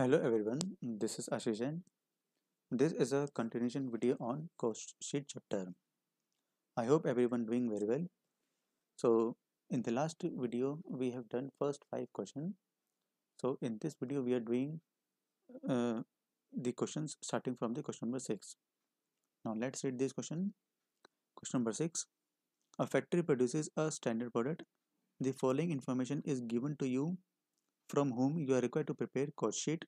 Hello everyone, this is Ashishan. Jain. This is a continuation video on cost sheet chapter. I hope everyone doing very well. So in the last video we have done first five questions. So in this video we are doing uh, the questions starting from the question number six. Now let's read this question. Question number six. A factory produces a standard product. The following information is given to you from whom you are required to prepare cost sheet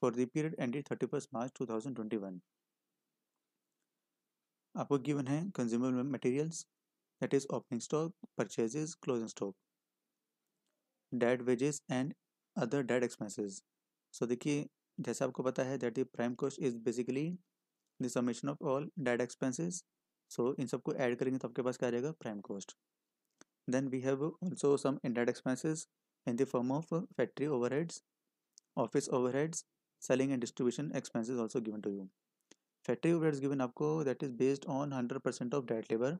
for the period ended 31st March 2021. आपको given है consumer materials that is opening stock purchases closing stock date wages and other date expenses so देखिए जैसे आपको पता है that the prime cost is basically the summation of all that expenses so इन सबको add करेंगे तो आपके पास क्या आ जाएगा prime cost then we have also some ended expenses in the form of uh, factory overheads, office overheads, selling and distribution expenses also given to you. Factory overheads given upco that is based on 100% of direct labor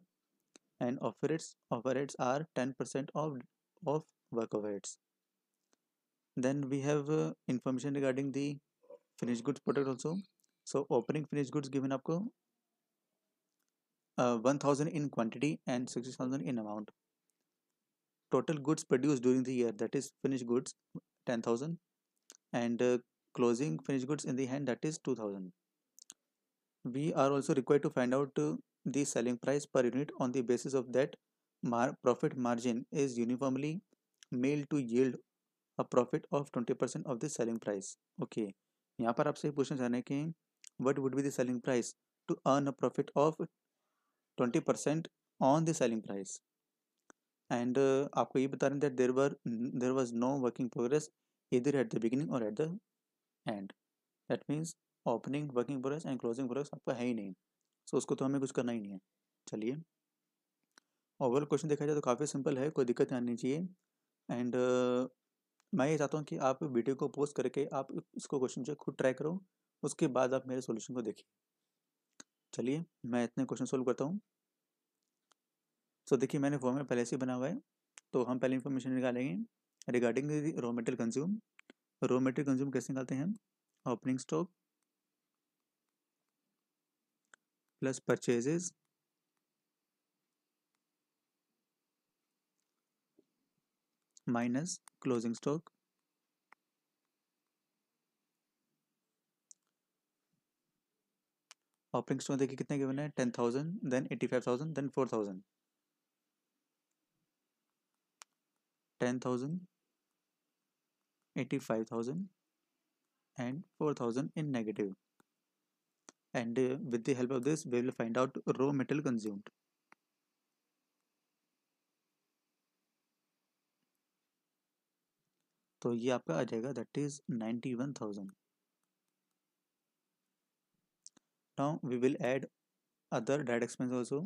and overheads overheads are 10% of of work overheads. Then we have uh, information regarding the finished goods product also. So opening finished goods given upco uh, 1000 in quantity and sixty thousand in amount total goods produced during the year that is finished goods 10000 and uh, closing finished goods in the hand that is 2000 we are also required to find out uh, the selling price per unit on the basis of that mar profit margin is uniformly made to yield a profit of 20% of the selling price okay यहाँ पर आपसे question जाने के what would be the selling price to earn a profit of 20% on the selling price and uh, आपको ये बता रहे हैं there were there was no working progress इधर एट द बिगिनिंग और at the end that means opening working progress and closing progress आपका है ही नहीं सो so, उसको तो हमें कुछ करना ही नहीं है चलिए ओवरऑल क्वेश्चन देखा जाए तो काफ़ी सिंपल है कोई दिक्कत आनी चाहिए एंड uh, मैं ये चाहता हूँ कि आप वीडियो को पोस्ट करके आप इसको क्वेश्चन जो खुद ट्राई करो उसके बाद आप मेरे सोल्यूशन को देखिए चलिए मैं इतने क्वेश्चन सोल्व करता हूँ सो तो देखिए मैंने फॉर्मेट पहले से बना हुआ है तो हम पहले इन्फॉर्मेशन निकालेंगे regarding raw material consume raw material consume कैसे निकालते हैं opening stock plus purchases minus closing stock opening stock देखिए कितने गिवन है ten thousand then eighty five thousand then four thousand ten thousand eighty five thousand and four thousand in negative and with the help of this we will find out raw material consumed तो ये आपका आ जाएगा that is ninety one thousand now we will add other direct expense also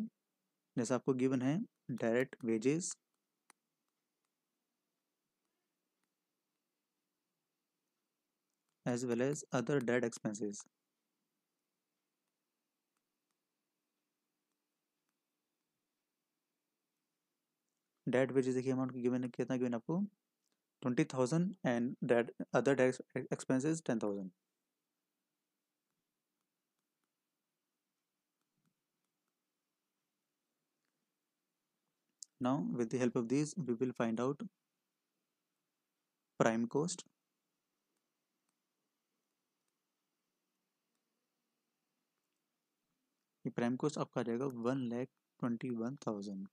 जैसे आपको given है direct wages as well as other debt expenses. डेट which is देखिए अमाउंट गिवन कितना given twenty thousand, and thousand other डेट expenses ten thousand. now with the help of these we will find out prime cost prime cost आपका रहेगा one lakh twenty one thousand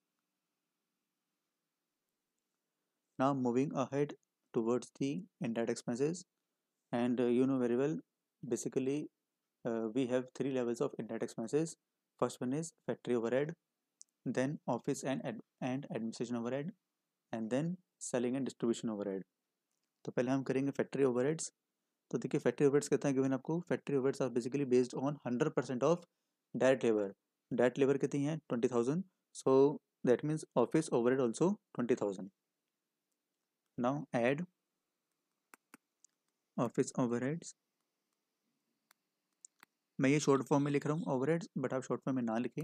now moving ahead towards the indirect expenses and you know very well basically we have three levels of indirect expenses first one is factory overhead then office and and administration overhead and then selling and distribution overhead तो पहले हम करेंगे factory over heads तो देखिए factory over कहते हैं कि आपको factory over are basically based on hundred percent of labour labor direct labor kitni hai 20000 so that means office also twenty thousand now add office overheads मैं ये short form में लिख रहा हूँ ओवरहेड्स बट आप शॉर्ट फॉर्म में ना लिखें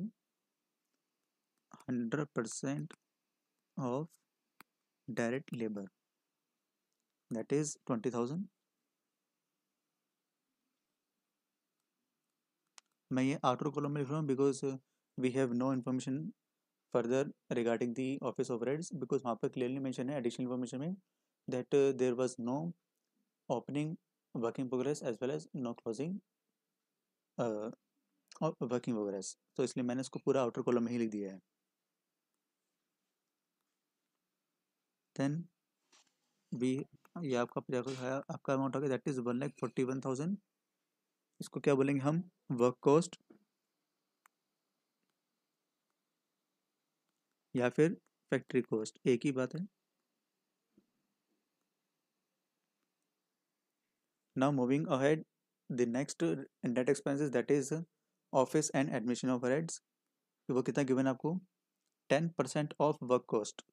hundred percent of direct labour that is twenty thousand मैं ये आउटर कॉलम में लिख रहा हूँ because we have no information further regarding the office overheads because वहाँ पर क्लियरली मैंशन है एडिशनल इन्फॉर्मेशन में that there was no opening working progress as well as no closing working progress तो इसलिए मैंने इसको पूरा आउटर कॉलम में ही लिख दिया है देन बी ये आपका आपका अमाउंट हो गया that is one lakh forty one thousand इसको क्या बोलेंगे हम वर्क कॉस्ट या फिर फैक्ट्री कॉस्ट एक ही बात है now moving ahead the next net expenses that is office and admission admission heads वो कितना गिवन आपको ten percent of work cost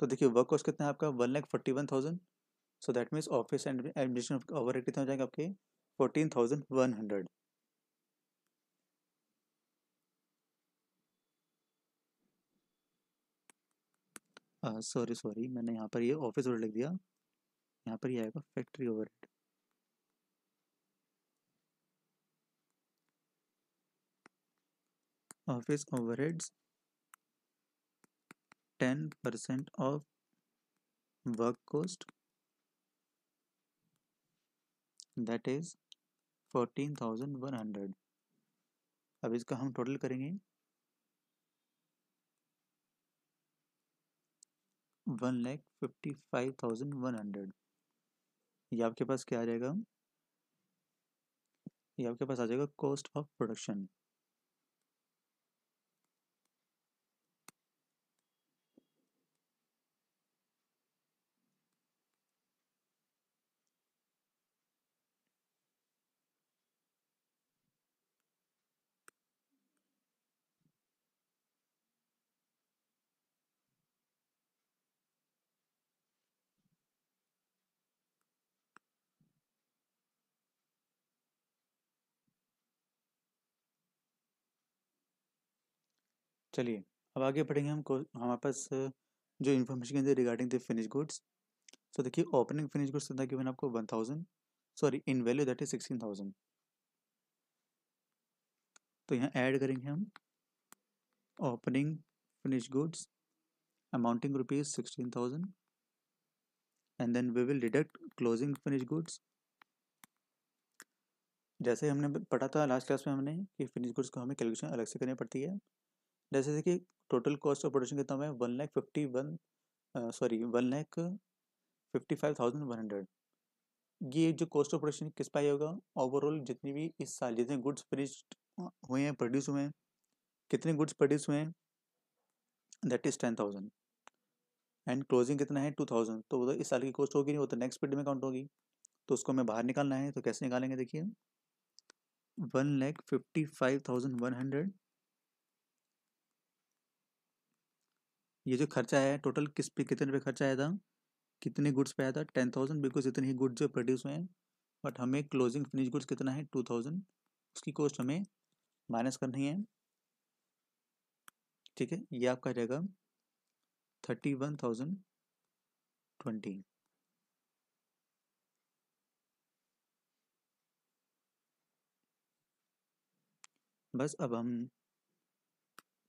तो देखिए वर्क कॉस्ट कितना है आपका one lakh forty one thousand so that means office and admission over कितना हो जाएगा आपके fourteen thousand one hundred sorry sorry मैंने यहाँ पर ये ऑफिस ओवर लिख दिया यहाँ पर ये आएगा factory over office overheads ten percent of work cost that is fourteen thousand one hundred अब इसका हम टोटल करेंगे one lakh fifty five thousand one hundred ये आपके पास क्या आ जाएगा ये आपके पास आ जाएगा कॉस्ट ऑफ प्रोडक्शन चलिए अब आगे बढ़ेंगे हम हमारे पास जो इन्फॉर्मेशन के अंदर regarding the finish goods so देखिए ओपनिंग फिनिश गुड्स था गिवन आपको one thousand sorry in value that is sixteen thousand तो यहाँ ऐड करेंगे हम opening finish goods amounting rupees sixteen thousand and then we will deduct closing finish goods जैसे हमने पढ़ा था लास्ट क्लास में हमने कि फिनिश गुड्स को हमें कैलकुलेशन अलग से करनी पड़ती है जैसे कि टोटल कॉस्ट ऑफ प्रोडक्शन कितना है one lakh fifty one sorry one lakh fifty five thousand one hundred ये जो कॉस्ट ऑफ प्रोडक्शन किस पाई होगा ओवरऑल जितनी भी इस साल जितने गुड्स फिनिश हुए हैं प्रोड्यूस हुए हैं कितने गुड्स प्रोड्यूस हुए हैं that is ten thousand and closing कितना है टू थाउजेंड तो तो इस साल की कॉस्ट होगी नहीं वो तो नेक्स्ट पीरियड में काउंट होगी तो उसको हमें बाहर निकालना है तो कैसे निकालेंगे देखिए one lakh fifty five thousand one hundred ये जो खर्चा है टोटल किस पे कितने पे खर्चा आया था कितने गुड्स पे आया था टेन थाउजेंड बिकॉज इतने ही गुड्स जो प्रोड्यूस हुए हैं बट हमें क्लोजिंग फिनिश गुड्स कितना है टू थाउजेंड उसकी कॉस्ट हमें माइनस करनी है ठीक है ये आपका रहेगा थर्टी वन थाउजेंड ट्वेंटी बस अब हम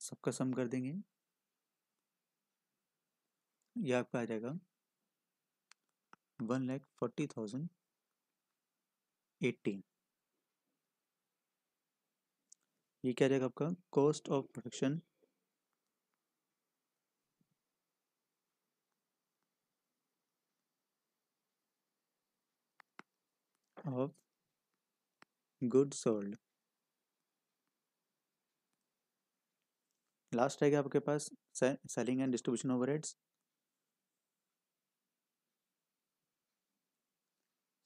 सबका सम कर देंगे ये आपका आ जाएगा one lakh forty thousand eighteen ये क्या जाएगा आपका cost of production of good sold last आएगा आपके पास selling and distribution overheads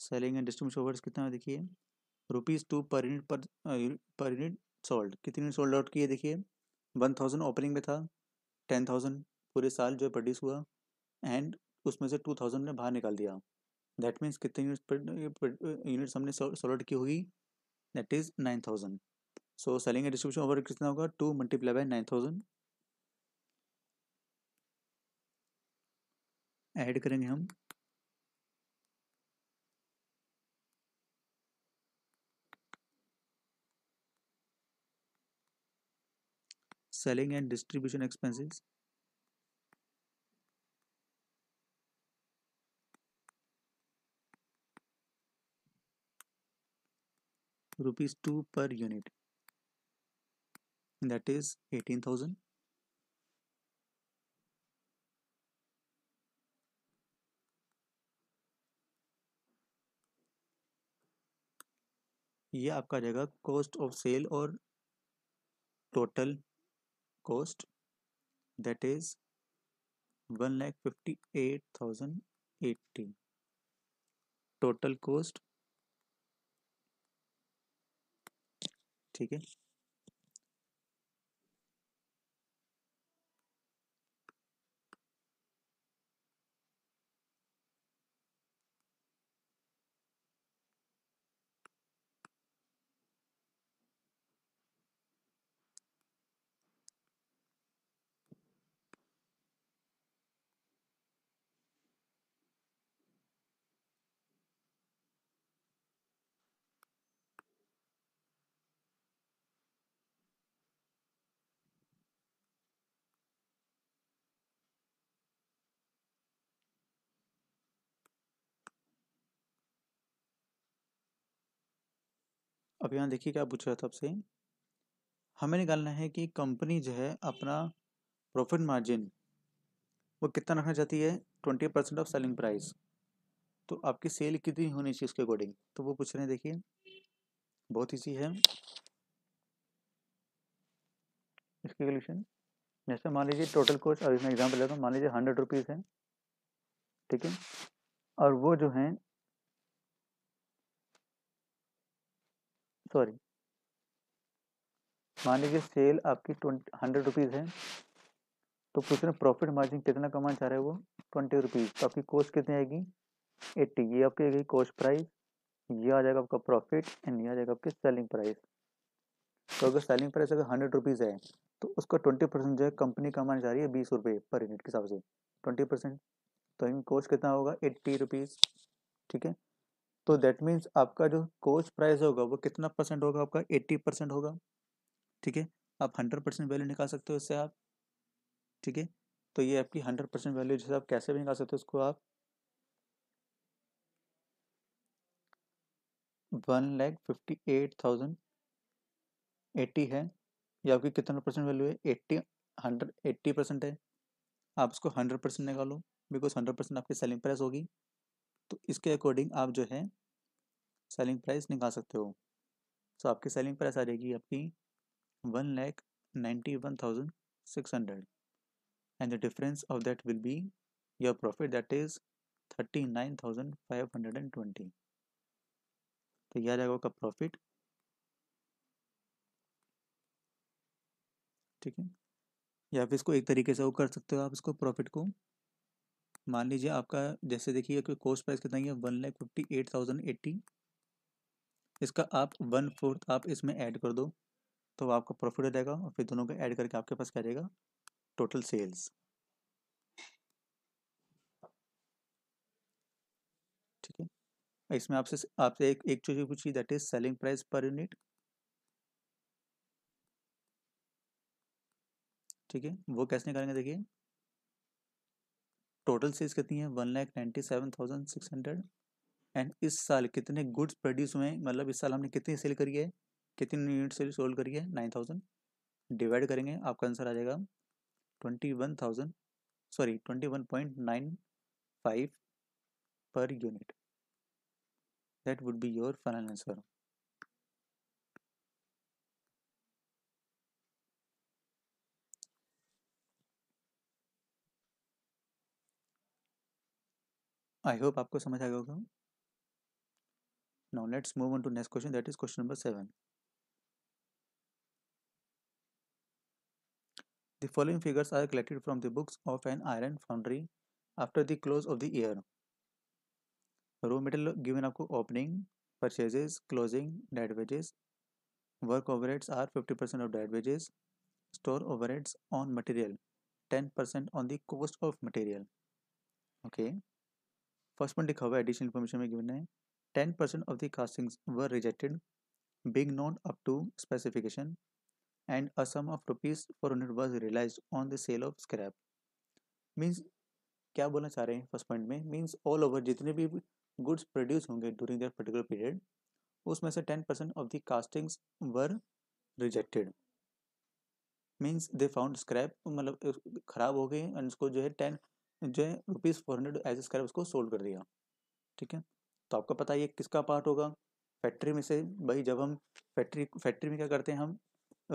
selling and distribution over कितना है देखिए rupees two per unit per per unit sold कितनी यूनिट सोल्ड आउट किए देखिए वन थाउजेंड ओपनिंग में था टेन थाउजेंड पूरे साल जो है प्रोड्यूस हुआ एंड उसमें से टू थाउजेंड ने बाहर निकाल दिया दैट मीन्स कितने यूनिट्स यूनिट्स uh, हमने सोल्ड की होगी that is nine thousand so selling and distribution over कितना होगा two multiply by nine thousand add करेंगे हम selling and distribution expenses rupees 2 per unit and that is 18000 ये आपका आ जाएगा कॉस्ट ऑफ सेल और total cost that is 1,58,080 total cost ठीक है अब यहाँ देखिए क्या पूछ रहा था आपसे हमें निकालना है कि कंपनी जो है अपना प्रॉफिट मार्जिन वो कितना रखना चाहती है twenty percent of selling price तो आपकी सेल कितनी होनी चाहिए उसके अकॉर्डिंग तो वो पूछ रहे हैं देखिए बहुत ईजी है इसकी कैलकुलेशन जैसे मान लीजिए टोटल कॉस्ट अभी इसमें एग्जाम्पल लेता हूँ मान लीजिए हंड्रेड रुपीज़ है ठीक है और वो जो है सॉरी मान लीजिए सेल आपकी ट्वेंटी हंड्रेड रुपीज़ है तो पूछ रहे प्रॉफिट मार्जिन कितना कमाना चाह रहे हो वो ट्वेंटी रुपीज़ तो आपकी कॉस्ट कितनी आएगी एट्टी ये आपकी आएगी कॉस्ट प्राइस ये आ जाएगा आपका प्रॉफिट एंड ये आ जाएगा आपकी सेलिंग प्राइस तो अगर सेलिंग प्राइस अगर हंड्रेड रुपीज़ है तो उसका ट्वेंटी परसेंट जो है कंपनी कमाना चाह रही है बीस रुपये पर यूनिट के हिसाब से ट्वेंटी परसेंट तो इनकी कॉस्ट कितना होगा एट्टी रुपीज़ ठीक है तो दैट मीन्स आपका जो कोच प्राइस होगा वो कितना परसेंट होगा आपका एट्टी परसेंट होगा ठीक है आप हंड्रेड परसेंट वैल्यू निकाल सकते हो इससे आप ठीक है तो ये आपकी हंड्रेड परसेंट वैल्यू जैसे आप कैसे भी निकाल सकते हो उसको आप one lakh fifty eight thousand eighty है ये आपकी कितना परसेंट वैल्यू है एट्टी हंड्रेड एट्टी परसेंट है आप उसको हंड्रेड परसेंट निकालो बिकॉज हंड्रेड परसेंट आपकी सेलिंग प्राइस होगी तो इसके अकॉर्डिंग आप जो है सेलिंग प्राइस निकाल सकते हो सो आपकी सेलिंग प्राइस आ जाएगी आपकी one lakh ninety one thousand six hundred and the difference of that will be your profit that is thirty nine thousand five hundred and twenty तो यह आ जाएगा आपका प्रॉफिट ठीक है या फिर इसको एक तरीके से वो कर सकते हो आप इसको प्रॉफिट को मान लीजिए आपका जैसे देखिए कोस्ट प्राइस कितना है one lakh fifty eight thousand eighty इसका आप वन फोर्थ आप इसमें ऐड कर दो तो आपका प्रॉफिट हो जाएगा और फिर दोनों को ऐड करके आपके पास क्या जाएगा टोटल सेल्स ठीक है इसमें आपसे आपसे एक एक चीज़ पूछी that is selling price per unit ठीक है वो कैसे निकालेंगे देखिए टोटल सेल्स कितनी है one lakh ninety seven thousand six hundred and इस साल कितने गुड्स प्रोड्यूस हुए हैं मतलब इस साल हमने कितनी सेल करी है कितनी यूनिट सेल सोल्ड करी है नाइन थाउजेंड डिवाइड करेंगे आपका आंसर आ जाएगा twenty one thousand sorry twenty one point nine five per unit that would be your final answer I hope आपको समझ आ गया होगा now let's move on to next question that is question number seven the following figures are collected from the books of an iron foundry after the close of the year raw material given आपको opening purchases closing डेड wages work over heads are fifty percent of डेड wages store overhead on material ten percent on the cost of material okay first point लिखा हुआ है additional information में given है ten percent of the casting were rejected being non up to specification and a sum of of rupees hundred was realise on the sale of scrap means क्या बोलना चाह रहे हैं फर्स्ट पॉइंट में means all over जितने भी goods produce होंगे during that particular period उसमें से ten percent of the castings were rejected means they found scrap मतलब खराब हो गए एंड उसको जो है टेन जो है rupees four hundred as square उसको सोल्व कर दिया ठीक है तो आपको पता ये किसका पार्ट होगा फैक्ट्री में से भाई जब हम फैक्ट्री फैक्ट्री में क्या करते हैं हम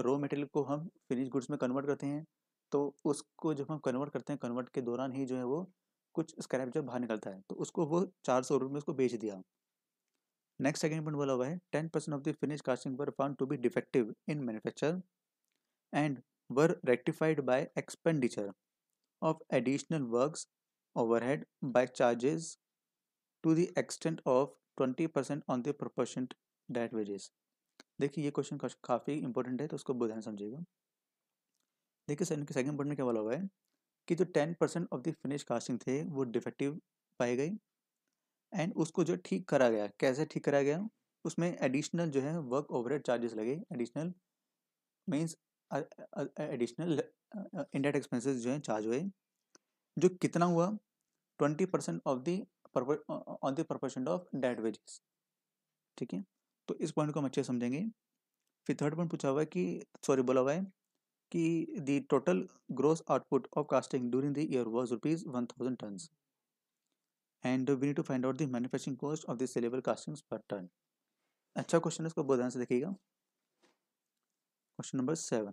रॉ मटेरियल को हम फिनिश गुड्स में कन्वर्ट करते हैं तो उसको जब हम कन्वर्ट करते हैं कन्वर्ट के दौरान ही जो है वो कुछ स्क्रैप जब बाहर निकलता है तो उसको वो चार सौ रुपये में उसको बेच दिया नेक्स्ट सेकेंड पॉइंट बोला हुआ है ten percent of the finish casting were found to be defective in manufacture and were rectified by expenditure of additional works overhead by charges to the extent of 20% on the proportion that wages देखिए ये question काफ़ी important है तो उसको बुधाना समझिएगा देखिए इनके second point में क्या बोला हुआ है कि जो ten percent of the finish casting थे वो डिफेक्टिव पाई गई एंड उसको जो ठीक करा गया कैसे ठीक करा गया उसमें एडिशनल जो है वर्क ओवरहेड चार्जेस लगे एडिशनल मींस एडिशनल इंडेट एक्सपेंसेस जो हैं चार्ज हुए जो कितना हुआ twenty percent of the on the percent of डेट वेजेस ठीक है तो इस पॉइंट को हम अच्छे समझेंगे फिर थर्ड पॉइंट पूछा हुआ है कि सॉरी बोला हुआ है कि the total gross output of casting during the year was rupees one thousand ton and we need to find out the manufacturing cost of the saleable castings per ton अच्छा question है इसको बहुत ध्यान से देखिएगा Question number 7.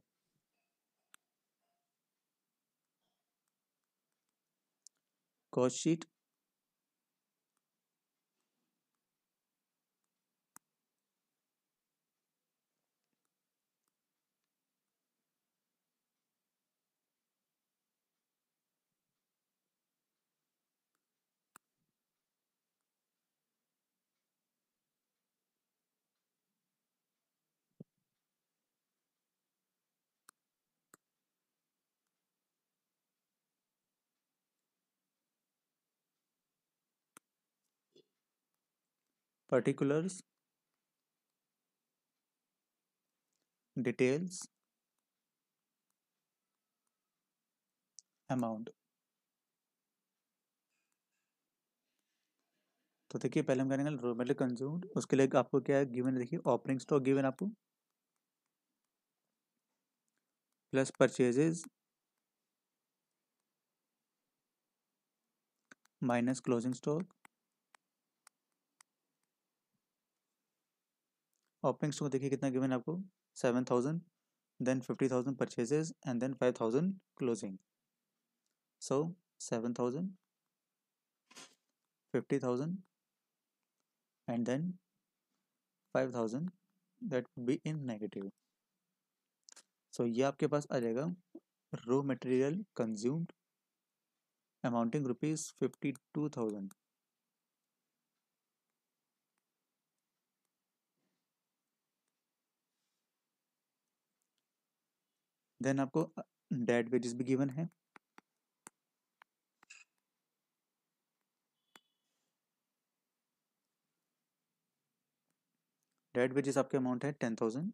Course sheet particulars details amount तो देखिए पहले हम करेंगे रोमेल मेटेरियल कंज्यूम्ड उसके लिए आपको क्या है गिवन देखिए ओपनिंग स्टॉक गिवन आपको plus purchases minus closing stock opening stock देखिए कितना गिवन आपको seven thousand then fifty thousand purchases and then five thousand closing so seven thousand fifty thousand and then five thousand that be in negative so ये आपके पास आ जाएगा raw material consumed amounting rupees fifty two thousand then आपको डेट wages भी given है डेट वेजेस आपके अमाउंट है ten thousand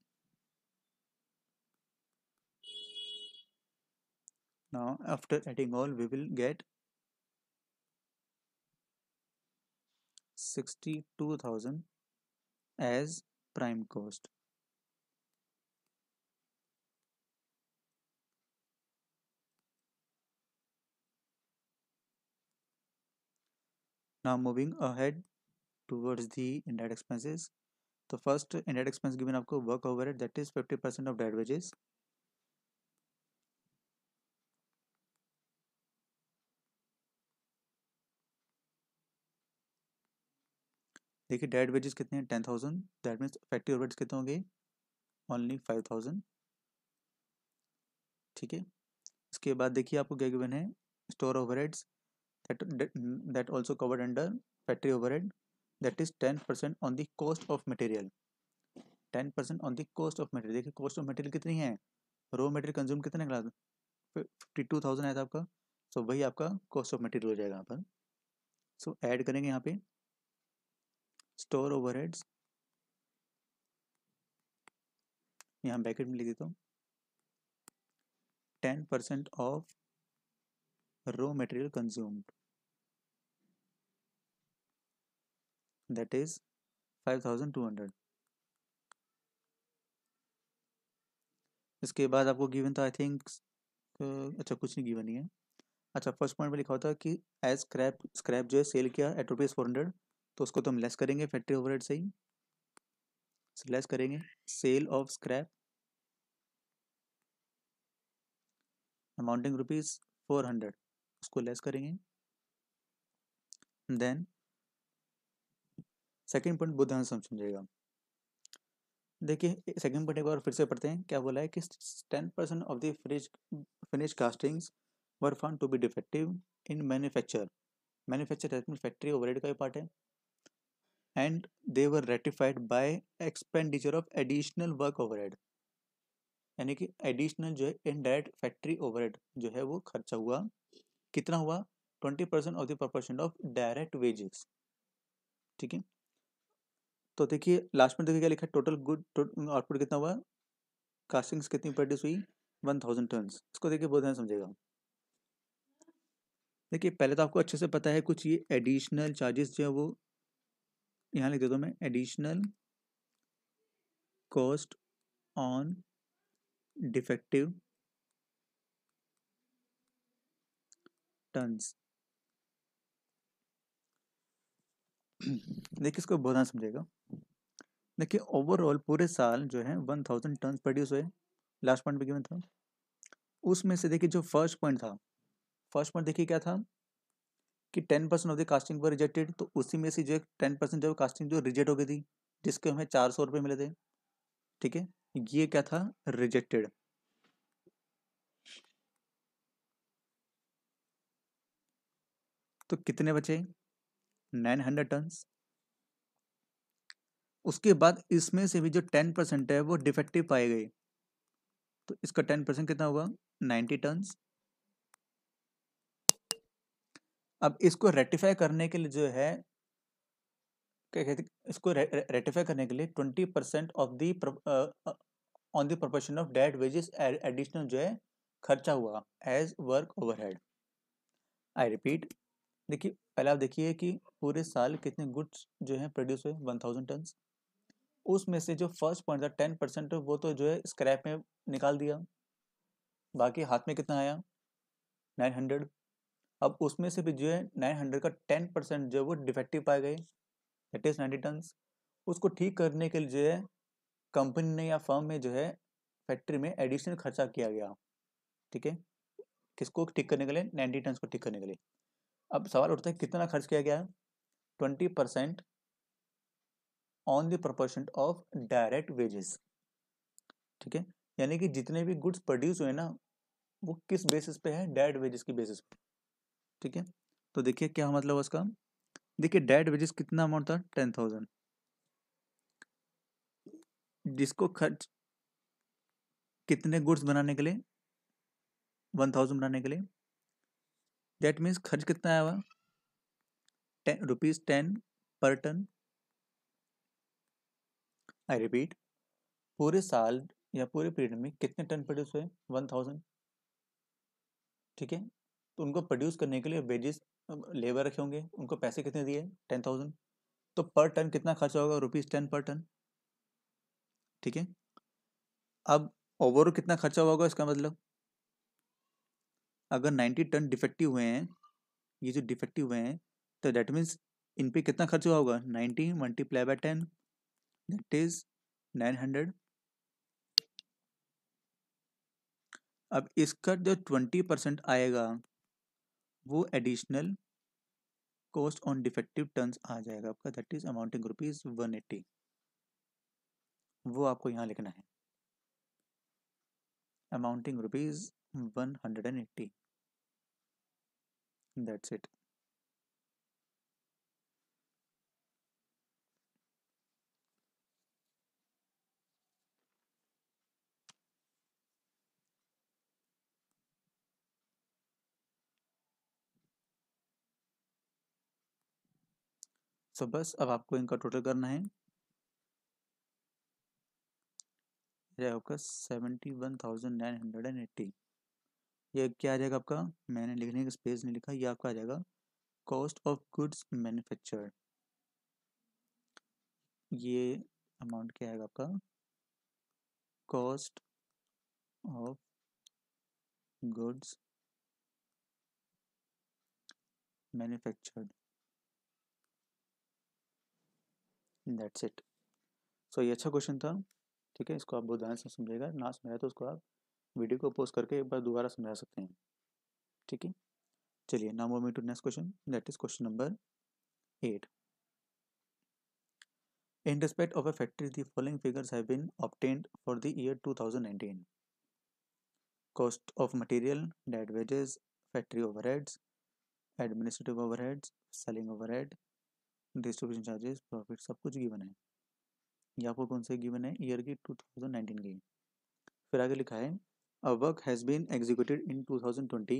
now after adding all we will get 62000 as prime cost Now moving ahead towards the indirect expenses. The first indirect expense given आपको work overhead that is 50% of direct wages. देखिए डेड wages कितने हैं ten thousand that means factory overheads कितने होंगे only five thousand ठीक है इसके बाद देखिए आपको क्या गिवन है store overheads that, that also covered under factory overhead that is 10% on the cost of material 10% on the cost of material देखिए cost of material कितनी है रॉ मटेरियल कंज्यूम कितना निकला फिफ्टी टू थाउजेंड आया था आपका सो so, वही आपका कॉस्ट ऑफ मटेरियल हो जाएगा यहाँ पर सो so, ऐड करेंगे यहाँ पे स्टोर ओवरहेड्स यहाँ ब्रैकेट में लिख देता हूँ ten percent of raw material consumed that is 5200 इसके बाद आपको गिवन था आई थिंक uh, अच्छा कुछ नहीं गिवन ही है अच्छा फर्स्ट पॉइंट में लिखा होता है कि एज स्क्रैप स्क्रैप जो है सेल किया एट रुपीज़ फोर हंड्रेड तो उसको तो हम लेस करेंगे फैक्ट्री ओवरहेड से ही लेस करेंगे sale of scrap amounting rupees four hundred उसको लेस करेंगे देन सेकेंड पॉइंट बहुत ध्यान से समझिएगा देखिए सेकेंड पॉइंट एक बार फिर से पढ़ते हैं क्या बोला है कि ten percent of the finish finish castings were found to be defective in manufacture manufacture that factory overhead का ही पार्ट है and they were rectified by expenditure of additional work over यानी कि एडिशनल जो है इनडायरेक्ट फैक्ट्री ओवर जो है वो खर्चा हुआ कितना हुआ twenty percent of the proportion of direct wages ठीक है तो देखिए लास्ट में देखिए क्या लिखा है टोटल गुड आउटपुट कितना हुआ कास्टिंग्स कितनी प्रोड्यूस हुई वन थाउजेंड टन्स इसको देखिए बहुत ध्यान समझेगा देखिए पहले तो आपको अच्छे से पता है कुछ ये एडिशनल चार्जेस जो है वो यहाँ लिख देता हूँ मैं additional cost on defective tons देखिए इसको बहुत समझेगा देखिए ओवरऑल पूरे साल जो है वन थाउजेंड टन प्रोड्यूस हुए लास्ट पॉइंट पे था उसमें से देखिए जो फर्स्ट पॉइंट था फर्स्ट पॉइंट देखिए क्या था कि ten percent of the casting पर रिजेक्टेड तो उसी में से जो है टेन परसेंट जो कास्टिंग जो रिजेक्ट हो गई थी जिसके हमें चार सौ रुपये मिले थे ठीक है ये क्या था रिजेक्टेड तो कितने बचे नाइन हंड्रेड टन उसके बाद इसमें से भी जो टेन परसेंट है वो डिफेक्टिव पाए गए तो इसका टेन परसेंट कितना हुआ नाइन्टी टन्स अब इसको रेटिफाई करने के लिए जो है क्या कहते इसको रेटिफाई करने के लिए twenty percent of the on the proportion of डेट वेजेस एडिशनल जो है खर्चा हुआ as work overhead I repeat देखिए पहले आप देखिए कि पूरे साल कितने गुड्स जो हैं प्रोड्यूस हुए वन थाउजेंड टन उसमें से जो फर्स्ट पॉइंट था टेन परसेंट वो तो जो है स्क्रैप में निकाल दिया बाकी हाथ में कितना आया नाइन हंड्रेड अब उसमें से भी जो है नाइन हंड्रेड का टेन परसेंट जो है वो डिफेक्टिव पाए गए दैट इज नाइन्टी टन उसको ठीक करने के लिए जो है कंपनी ने या फर्म में जो है फैक्ट्री में एडिशनल खर्चा किया गया ठीक है किसको ठीक करने के लिए नाइन्टी टन्स को ठीक करने के लिए अब सवाल उठता है कितना खर्च किया गया twenty percent on the proportion of direct wages ठीक है यानी कि जितने भी गुड्स प्रोड्यूस हुए ना वो किस बेसिस पे है डेड वेजेस की बेसिस पे ठीक है तो देखिए क्या मतलब उसका देखिए डेड वेजेस कितना अमाउंट था टेन थाउजेंड जिसको खर्च कितने गुड्स बनाने के लिए वन थाउजेंड बनाने के लिए डेट मीन्स खर्च कितना आया हुआ ten rupees ten per ton I repeat पूरे साल या पूरे पीरियड में कितने टन प्रोड्यूस हुए वन थाउजेंड ठीक है तो उनको प्रोड्यूस करने के लिए वेजेस लेबर रखे होंगे उनको पैसे कितने दिए टेन थाउजेंड तो पर टन कितना खर्चा होगा रुपीज़ टेन पर टन ठीक है अब ओवरऑल कितना खर्चा होगा इसका मतलब अगर नाइन्टी टन डिफेक्टिव हुए हैं ये जो डिफेक्टिव हुए हैं तो डैट मीन्स इन पर कितना खर्चा होगा ninety multiply by ten is nine 900 अब इसका जो 20 परसेंट आएगा वो additional cost on defective tons आ जाएगा आपका that is amounting rupees one eighty वो आपको यहाँ लिखना है amounting rupees one hundred and eighty that's it so तो बस अब आपको इनका टोटल करना है आपका seventy one thousand nine hundred and eighty ये क्या आ जाएगा आपका मैंने लिखने का स्पेस नहीं लिखा ये आपका आ जाएगा कॉस्ट ऑफ गुड्स मैन्युफैक्चर्ड ये अमाउंट क्या आएगा आपका cost of goods manufactured that's it so ये अच्छा क्वेश्चन था ठीक है इसको आप बहुत ध्यान से समझेगा ना समझाया तो उसको आप वीडियो को पोस्ट करके एक बार दोबारा समझा सकते हैं ठीक है चलिए now moving to next question that is question number eight in respect of a factory the following figures have been obtained for the year 2019 cost of material डेट wages factory overheads administrative overheads selling overhead distribution charges profit सब कुछ given है ये आपको कौन से given है year की 2019 की फिर आगे लिखा है a work has been executed in 2020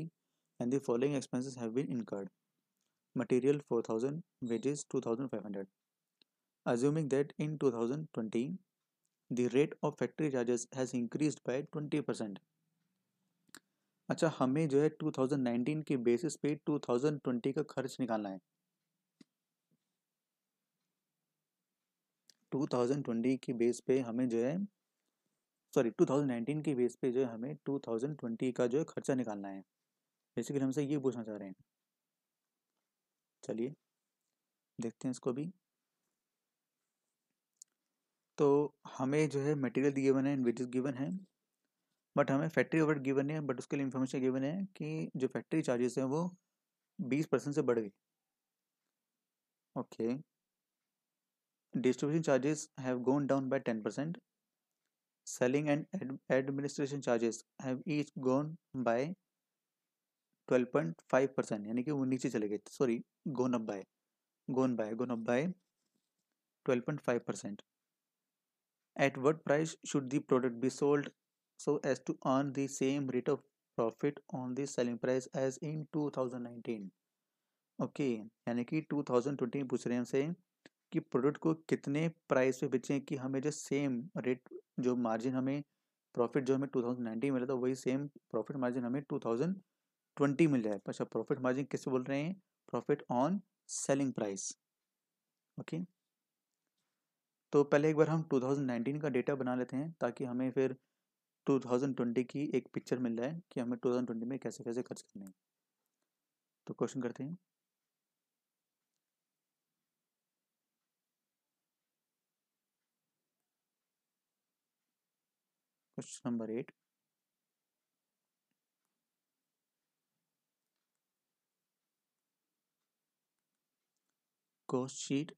and the following expenses have been incurred material 4000 wages 2500 assuming that in 2020 the rate of factory charges has increased by 20% अच्छा हमें जो है 2019 के बेसिस पे 2020 का खर्च निकालना है 2020 की बेस पे हमें जो है सॉरी 2019 की बेस पे जो है हमें 2020 का जो है खर्चा निकालना है बेसिकली हमसे ये पूछना चाह रहे हैं चलिए देखते हैं इसको भी तो हमें जो है मटेरियल गिवन है वेजेस गिवन है बट हमें फैक्ट्री ओवर गिवन है बट उसके लिए इन्फॉर्मेशन गिवन है कि जो फैक्ट्री चार्जेस हैं वो बीस परसेंट से बढ़ गए okay okay. distribution charges have gone down by 10%. Selling and ad administration charges have each gone by 12.5 percent यानी कि वो नीचे चले गए sorry gone up by gone by gone up by 12.5 percent at what price should the product be sold so as to earn the same rate of profit on the selling price as in 2019 okay okay, यानी कि 2020 पूछ रहे हैं हमसे कि product को कितने price पे बेचें कि हमें जो सेम रेट जो मार्जिन हमें प्रॉफिट जो हमें 2019 मिला था वही सेम प्रॉफिट मार्जिन हमें 2020 मिल जाए अच्छा प्रॉफिट मार्जिन किससे बोल रहे हैं profit on selling price okay तो पहले एक बार हम 2019 का डेटा बना लेते हैं ताकि हमें फिर 2020 की एक पिक्चर मिल जाए कि हमें 2020 में कैसे कैसे खर्च करने हैं तो क्वेश्चन करते हैं question number 8 Cost sheet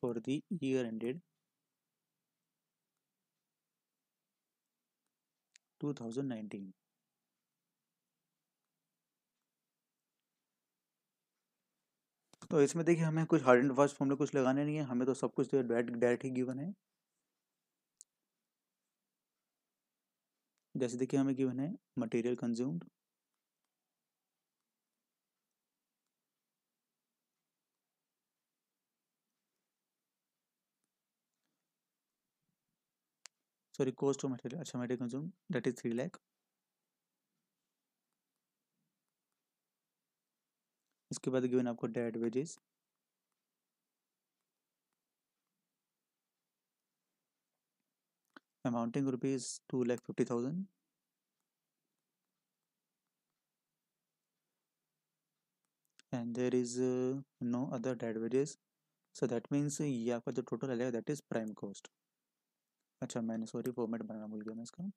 for the year ended 2019 तो इसमें देखिए हमें कुछ हार्ड एंड फास्ट फॉर्मूले कुछ लगाने नहीं है हमें तो सब कुछ डायरेक्ट डायरेक्ट ही गिवन है जैसे देखिए हमें गिवन है material consumed sorry cost of material अच्छा material consume that is three lakh उसके बाद गिवन आपको डेट wages amounting rupees two lakh fifty thousand and there is uh, no other dead wages so that means uh, ये आपका जो total आएगा that is prime cost अच्छा मैंने सॉरी फॉर्मेट बनाना भूल गया मैं इसका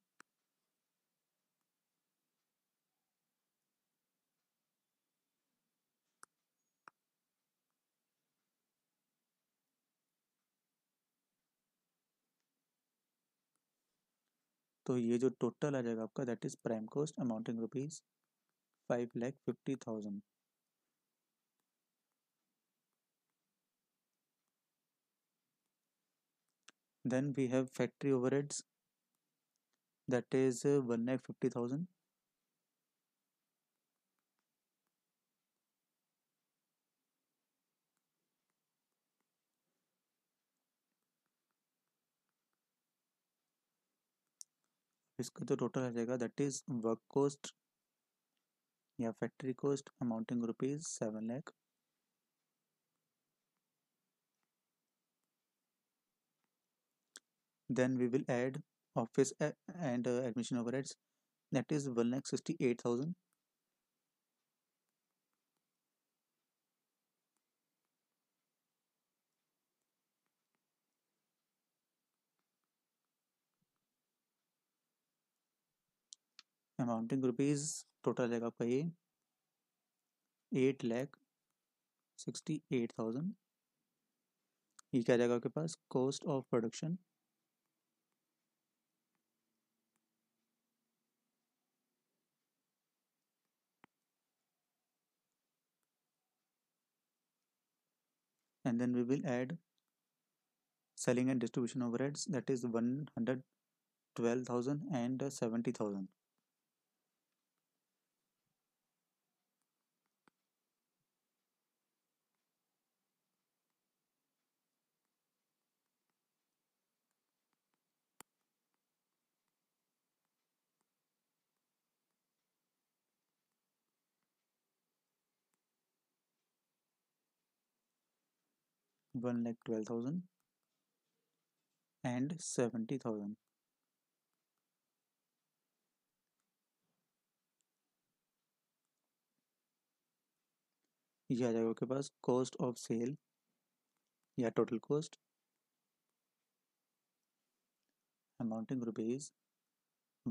तो ये जो टोटल आ जाएगा आपका that is prime cost amounting rupees five lakh fifty thousand we have factory overheads that is one lakh fifty thousand इसका तो टोटल आ जाएगा दैट इज वर्क कॉस्ट या factory cost amounting rupees seven lakh then we will add office and admission over that is one lakh sixty eight thousand amounting rupees total आएगा आपका ये eight lakh sixty eight thousand ये क्या जाएगा आपके पास cost of production and then we will add selling and distribution overheads that is 112,000 and 70,000 one lakh twelve thousand and seventy thousand यह आ जाएगा आपके पास कॉस्ट ऑफ सेल या total cost amounting rupees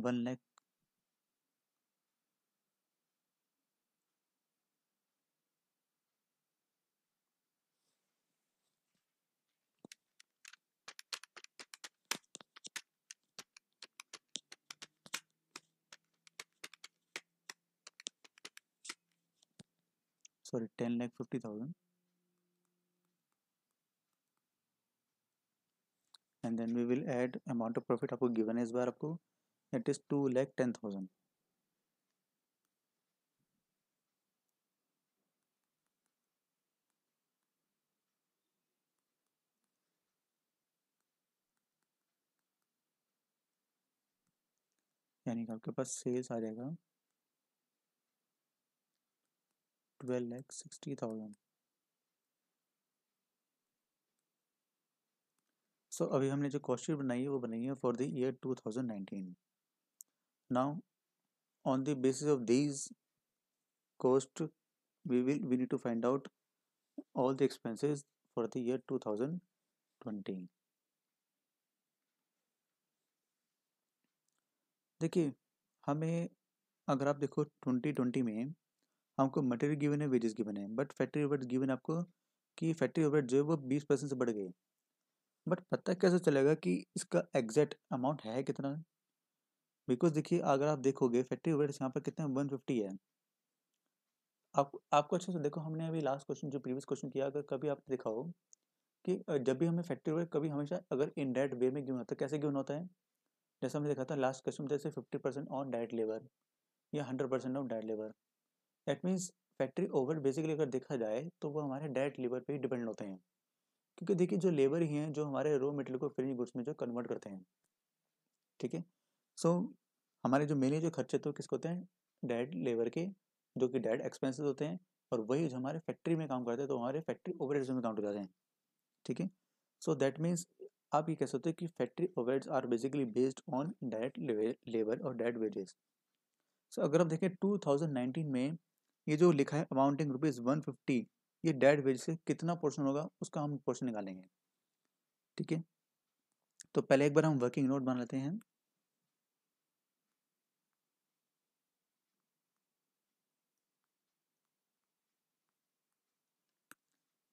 one lakh sorry 10 lakh 50,000 and then we will add amount of profit आपको given है इस बार आपको that is 2 lakh 10,000 यानी कि आपके पास सेल्स आ जाएगा ट्वेल्व 12 सिक्सटी थाउजेंड सो अभी हमने जो कॉस्ट शीट बनाई है वो बनाई है for the year two thousand 2019 now on the basis of these cost we will we need to find out all the expenses for the year two thousand twenty देखिए हमें अगर आप देखो ट्वेंटी ट्वेंटी में हमको मटेरियल गिवन है wages given है but factory over given आपको कि फैक्ट्री ओवर जो है वो बीस परसेंट से बढ़ गए बट पता कैसे चलेगा कि इसका एग्जैक्ट अमाउंट है कितना बिकॉज देखिए अगर आप देखोगे फैक्ट्री ओवर यहाँ पर कितना वन फिफ्टी है आप आपको अच्छे से देखो हमने अभी लास्ट क्वेश्चन जो प्रीवियस क्वेश्चन किया अगर कभी आपने देखा हो कि जब भी हमें फैक्ट्री ओवर कभी हमेशा अगर इन डायरेक्ट वे में गिवन होता है कैसे गिवन होता है जैसे हमने देखा था लास्ट क्वेश्चन जैसे fifty percent on direct labour या hundred percent of direct labour that means factory over basically अगर देखा जाए तो वो हमारे डायरेक्ट लेबर पे ही डिपेंड होते हैं क्योंकि देखिए जो लेबर ही हैं जो हमारे रॉ मटेरियल को फिनिश गुड्स में जो कन्वर्ट करते हैं ठीक है सो हमारे जो मेनली जो खर्चे तो किसके होते हैं डायरेक्ट लेबर के जो कि डायरेक्ट एक्सपेंसिस होते हैं और वही जो हमारे फैक्ट्री में काम करते हैं तो हमारे फैक्ट्री ओवर में काउंट हो जाते हैं ठीक है सो दैट मीन्स आप ये कह सकते हो कि factory over are basically based on direct labour और डायरेक्ट वेजेस सो अगर आप देखें 2019 में ये जो लिखा है अमाउंटिंग रुपीज़ वन फिफ्टी ये डेड वेज से कितना पोर्शन होगा उसका हम पोर्शन निकालेंगे ठीक है तो पहले एक बार हम वर्किंग नोट बना लेते हैं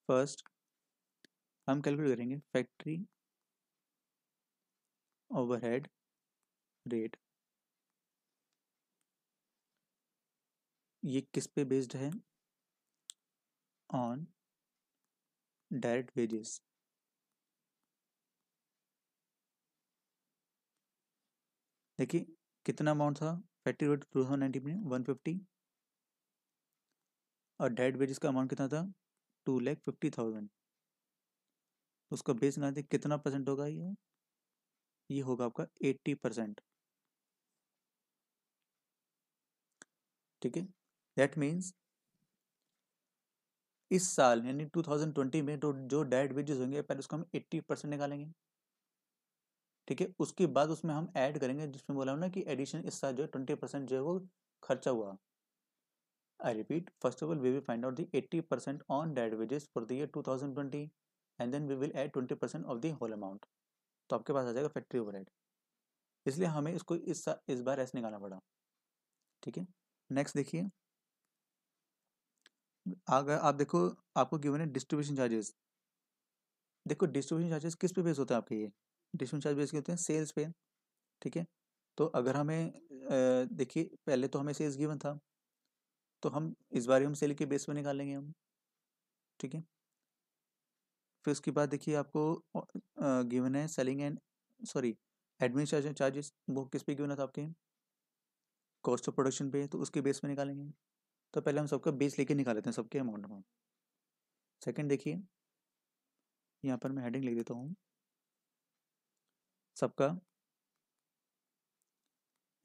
फर्स्ट हम कैलकुलेट करेंगे फैक्ट्री ओवरहेड रेट ये किस पे बेस्ड है ऑन डायरेक्ट वेजेस देखिए कितना अमाउंट था factory rate two thousand nineteen में वन फिफ्टी और डायरेक्ट वेजेस का अमाउंट कितना था टू लैख फिफ्टी थाउजेंड उसका बेस निकालते कितना परसेंट होगा ये ये होगा आपका एट्टी परसेंट ठीक है दैट मीन्स इस साल यानी 2020 में तो जो डेड वेजेस होंगे पहले उसको हम 80 परसेंट निकालेंगे ठीक है उसके बाद उसमें हम ऐड करेंगे जिसमें बोला ना कि एडिशन इस साल जो है ट्वेंटी परसेंट जो है वो खर्चा हुआ I repeat first of all we will find out the eighty percent on डेड wages for the year two thousand twenty and then we will add twenty percent of the whole amount तो आपके पास आ जाएगा factory over इसलिए हमें इसको इस इस बार ऐसे निकालना पड़ा ठीक है नेक्स्ट देखिए अगर आप देखो आपको गिवन है डिस्ट्रीब्यूशन चार्जेस देखो डिस्ट्रीब्यूशन चार्जेस किस पे बेस होते हैं आपके ये डिस्ट्रीब्यूशन चार्ज बेस के होते हैं सेल्स पे ठीक है तो अगर हमें देखिए पहले तो हमें सेल्स गिवन था तो हम इस बार हम सेल के बेस पर निकालेंगे हम ठीक है फिर उसके बाद देखिए आपको गिवन है selling and sorry administration charges वो किस पे गिवन था आपके कॉस्ट ऑफ प्रोडक्शन पे तो उसके बेस पर निकालेंगे तो पहले हम सबका बेस लेके निकाल लेते हैं सबके अमाउंट में सेकेंड देखिए यहाँ पर मैं हेडिंग लिख देता हूँ सबका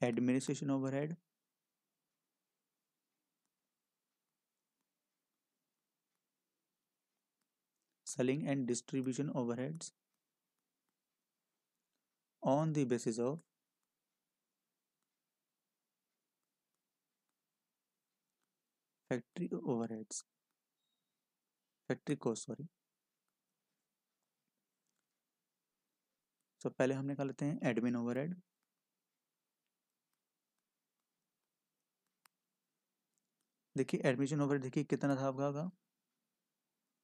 administration overhead selling and distribution overheads on the basis of factory overheads factory cost sorry तो so, पहले हम निकाल लेते हैं एडमिन ओवरहेड देखिए एडमिशन ओवर देखिए कितना था आपका का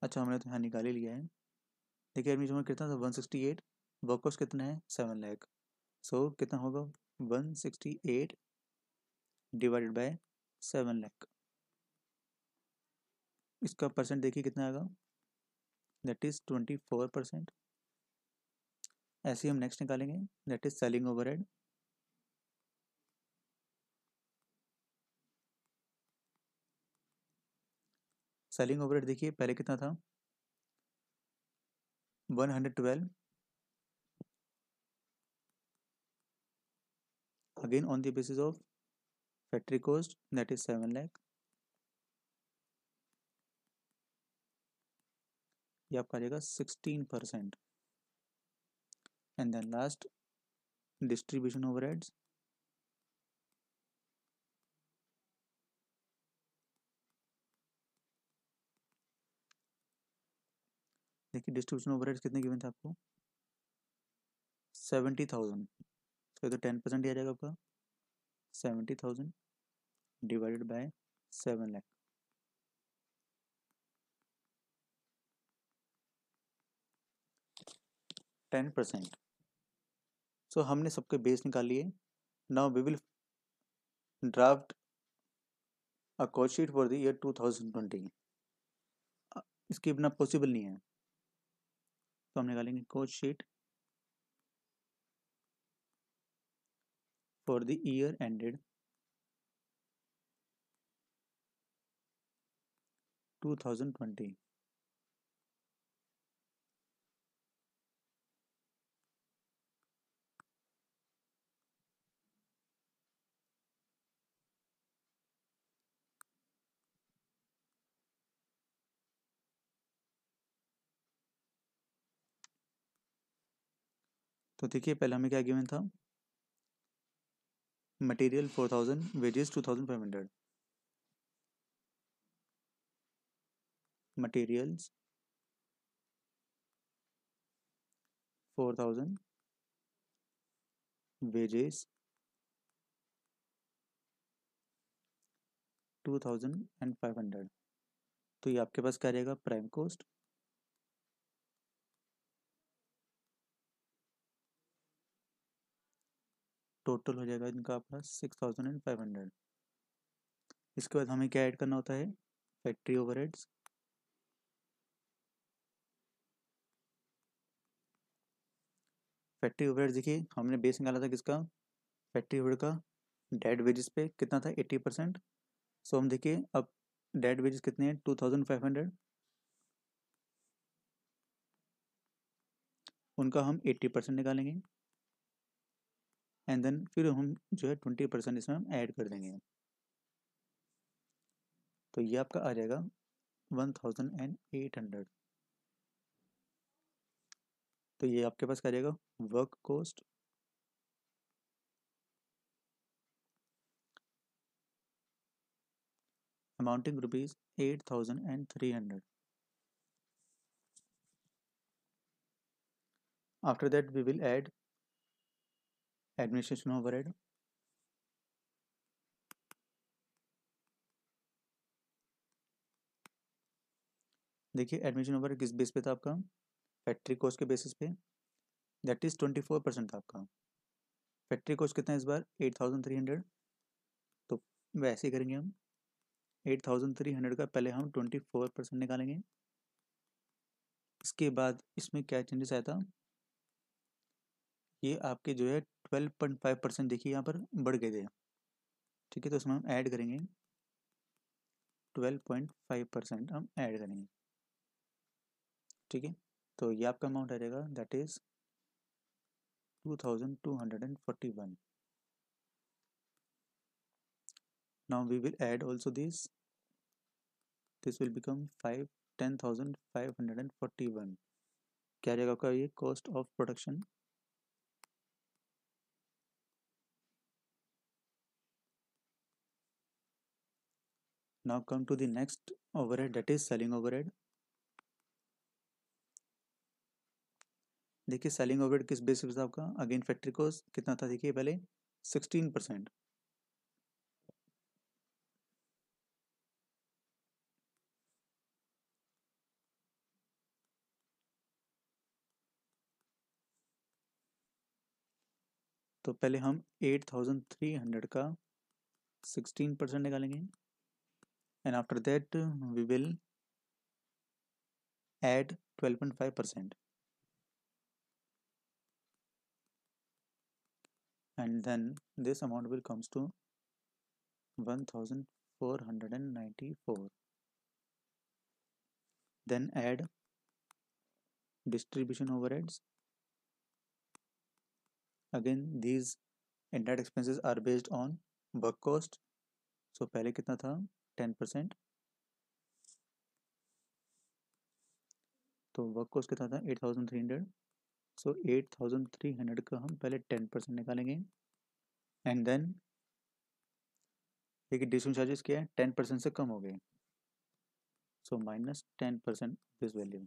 अच्छा हमने तो यहाँ निकाल ही लिया है देखिए एडमिशन ओवर कितना था वन सिक्सटी एट वर्कर्स कितना है सेवन लैख सो कितना होगा one sixty eight divided by seven lakh इसका परसेंट देखिए कितना आएगा that is twenty four percent ऐसे ही हम नेक्स्ट निकालेंगे that is selling head selling head देखिए पहले कितना था one hundred twelve again on the basis of factory cost that is seven lakh ये आपका आ जाएगा sixteen percent and then last distribution over देखिए डिस्ट्रीब्यूशन ओवरहेड्स कितने गिवन थे आपको सेवेंटी थाउजेंड तो, तो टेन परसेंट आ जाएगा आपका seventy thousand divided by seven lakh ten percent so हमने सबके बेस निकाल लिए now we will draft a cost sheet for the year twenty इसके बिना पॉसिबल नहीं है तो हम निकालेंगे cost sheet for the year ended 2020 तो देखिए पहले हमें क्या गिवन था material four thousand wages two thousand five hundred material four thousand wages two thousand and five hundred तो ये आपके पास क्या रहेगा प्राइम कॉस्ट टोटल हो जाएगा इनका अपना six thousand and five hundred इसके बाद हमें क्या ऐड करना होता है फैक्ट्री ओवरहेड्स फैक्ट्री ओवरहेड देखिए हमने बेस निकाला था किसका फैक्ट्री ओवरहेड का डेड वेजेस पे कितना था एट्टी परसेंट सो हम देखिए अब डेड वेजेस कितने हैं टू थाउजेंड फाइव हंड्रेड उनका हम एट्टी परसेंट निकालेंगे एंड देन फिर हम जो है ट्वेंटी परसेंट इसमें हम ऐड कर देंगे तो ये आपका आ जाएगा one thousand and eight hundred तो ये आपके पास क्या जाएगा work cost amounting rupees eight thousand and three hundred after that we will add administration overhead देखिए एडमिशन ओवर किस बेस पे था आपका फैक्ट्री कोस्ट के बेसिस पे that is twenty four percent था आपका फैक्ट्री कोस्ट कितना है इस बार एट थाउजेंड थ्री हंड्रेड तो वैसे ही करेंगे हम एट थाउजेंड थ्री हंड्रेड का पहले हम ट्वेंटी फोर परसेंट निकालेंगे इसके बाद इसमें क्या चेंजेस आया था ये आपके जो है ट्वेल्व पॉइंट फाइव परसेंट देखिए यहाँ पर बढ़ गए थे ठीक है तो इसमें हम ऐड करेंगे ट्वेल्व पॉइंट फाइव परसेंट हम ऐड करेंगे ठीक है तो ये आपका अमाउंट आ जाएगा that is two thousand two hundred and forty one this will become five ten thousand five hundred and forty one क्या जाएगा आपका ये cost of production now come to the next overhead that is selling overhead देखिए selling overhead किस basis पे था आपका again factory cost कितना था देखिए पहले 16 परसेंट तो पहले हम 8,300 का 16 परसेंट निकालेंगे and after that we will add 12.5 percent and then this amount will comes to 1494 then add distribution overheads again these indirect expenses are based on work cost so पहले कितना था टेन परसेंट तो work cost कितना था eight thousand three hundred so eight thousand three hundred का हम पहले ten percent निकालेंगे एंड देन देखिए डिस्टिंग चार्जेस क्या है टेन परसेंट से कम हो गए so minus ten percent this value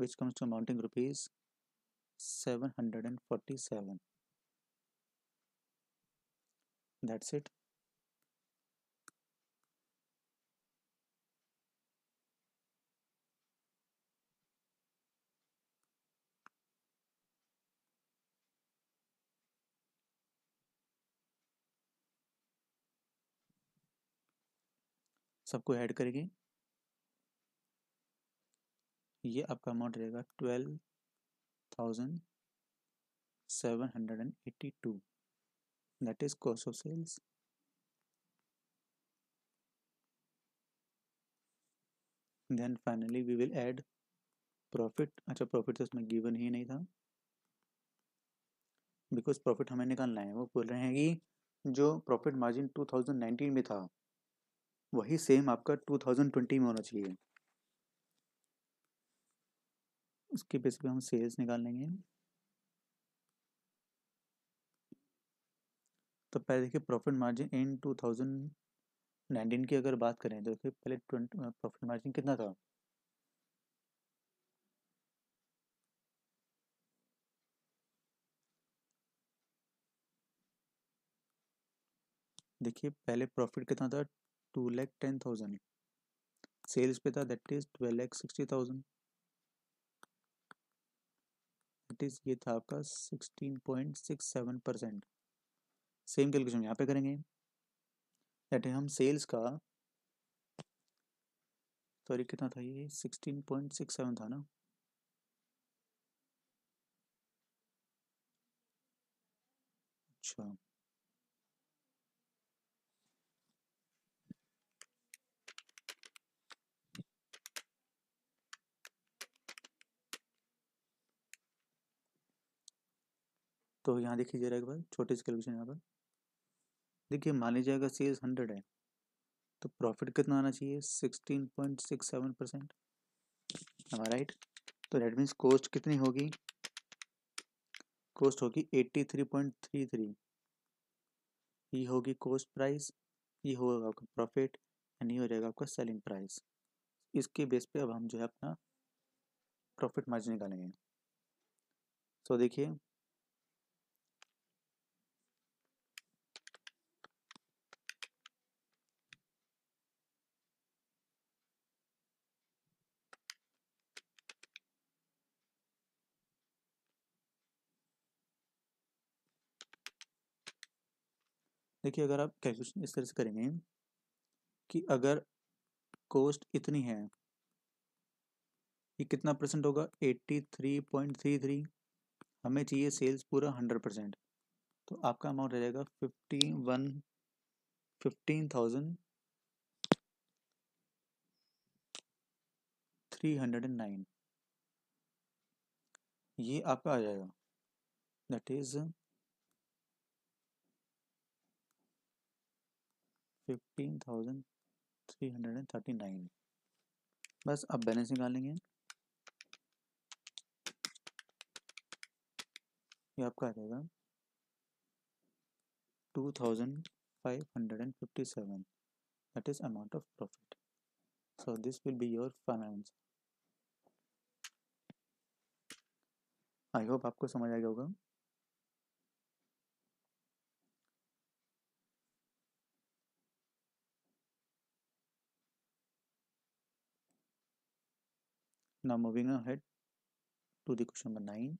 which comes to amounting rupees seven hundred and forty seven that's it सबको ऐड करेंगे ये आपका अमाउंट रहेगा twelve thousand seven hundred and eighty two that is cost of sales then finally we will add profit अच्छा profit तो उसमें given ही नहीं था बिकॉज प्रॉफिट हमें निकालना है वो बोल रहे हैं कि जो प्रॉफिट मार्जिन 2019 में था वही सेम आपका 2020 में होना चाहिए उसके बेस पे हम सेल्स निकाल लेंगे तो पहले देखिए प्रॉफिट मार्जिन इन 2019 की अगर बात करें तो देखिए पहले प्रॉफिट मार्जिन कितना था देखिए पहले प्रॉफिट कितना था 2 lakh 10,000 sales beta that is 12 lakh 60,000 that is ये था आपका 16.67 परसेंट सेम कैलकुलेशन यहाँ पे करेंगे दैट हम सेल्स का सॉरी कितना था ये 16.67 था ना अच्छा तो यहाँ देखिए जरा एक बार छोटे से कैलकुलेशन यहाँ पर देखिए मान लीजिए अगर सेल्स हंड्रेड है तो प्रॉफिट कितना आना चाहिए sixteen point six seven percent right तो डेट मीन्स कॉस्ट कितनी होगी कॉस्ट होगी eighty three point three three ये होगी कॉस्ट प्राइस ये होगा आपका प्रॉफिट एंड ये हो जाएगा आपका सेलिंग प्राइस इसके बेस पे अब हम जो है अपना प्रॉफिट मार्जिन निकालेंगे सो so, देखिए देखिए अगर आप कैलकुलेशन इस तरह से करेंगे कि अगर कोस्ट इतनी है ये कितना परसेंट होगा 83.33 हमें चाहिए सेल्स पूरा 100 परसेंट तो आपका अमाउंट रह जाएगा fifty one fifteen thousand three hundred and nine ये आपका आ जाएगा that is fifteen thousand three hundred and thirty nine बस अब बैलेंस निकालेंगे ये आपका आ जाएगा two thousand five hundred and fifty seven that is amount of profit so this will be your finance I hope आपको समझ आ गया होगा Now moving ahead to the question number 9.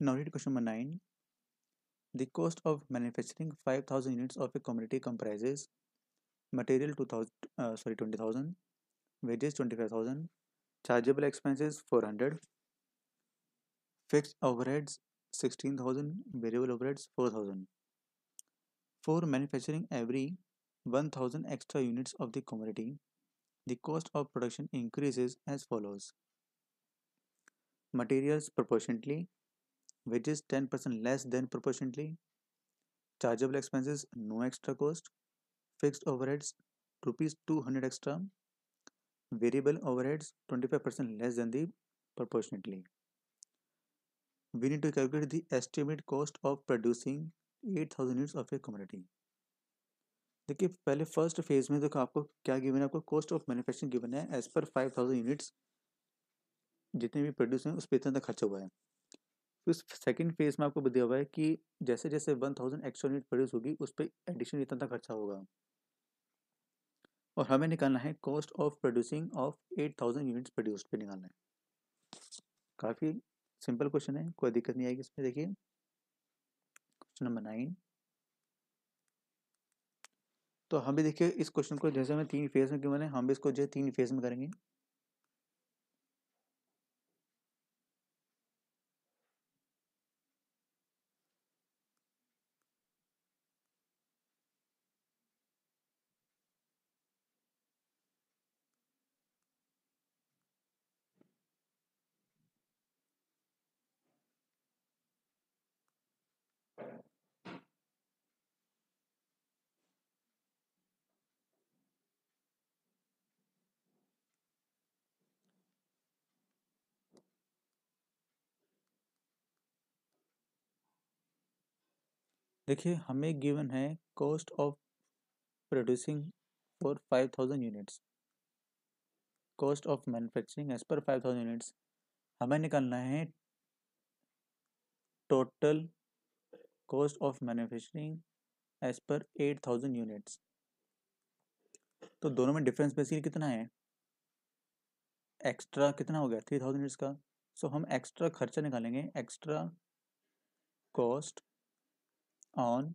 Now read question number 9. The cost of manufacturing 5000 units of a commodity comprises material 2000 uh, sorry 20000 wages 25000 chargeable expenses 400 fixed overheads 16000 variable overheads 4000 For manufacturing every 1000 extra units of the commodity, the cost of production increases as follows materials proportionately, wages 10% less than proportionately, chargeable expenses no extra cost, fixed overheads rupees 200 extra, variable overheads 25% less than the proportionately. We need to calculate the estimate cost of producing eight thousand units of a community देखिए पहले first phase में देखो आपको क्या given है आपको cost of manufacturing given है as per five thousand units जितने भी प्रोड्यूस हैं उस पर इतना खर्चा हुआ है फिर उस सेकेंड फेज में आपको दिया हुआ है कि जैसे जैसे one thousand extra unit produce होगी उस पर एडिशनल इतना खर्चा होगा और हमें निकालना है cost of producing of eight thousand units produce पे निकालना है काफ़ी सिंपल क्वेश्चन है कोई दिक्कत नहीं आएगी इसमें देखिए क्वेश्चन नंबर नाइन तो हम भी देखिए इस क्वेश्चन को जैसे मैं तीन फेज में क्यों मैंने हम भी इसको जो तीन फेज में करेंगे देखिए हमें गिवन है cost of producing for five thousand units cost of manufacturing as per five thousand units हमें निकालना है total cost of manufacturing as per eight thousand units तो दोनों में डिफरेंस बेसिकली कितना है एक्स्ट्रा कितना हो गया थ्री थाउजेंड यूनिट्स का सो so, हम एक्स्ट्रा खर्चा निकालेंगे एक्स्ट्रा कॉस्ट on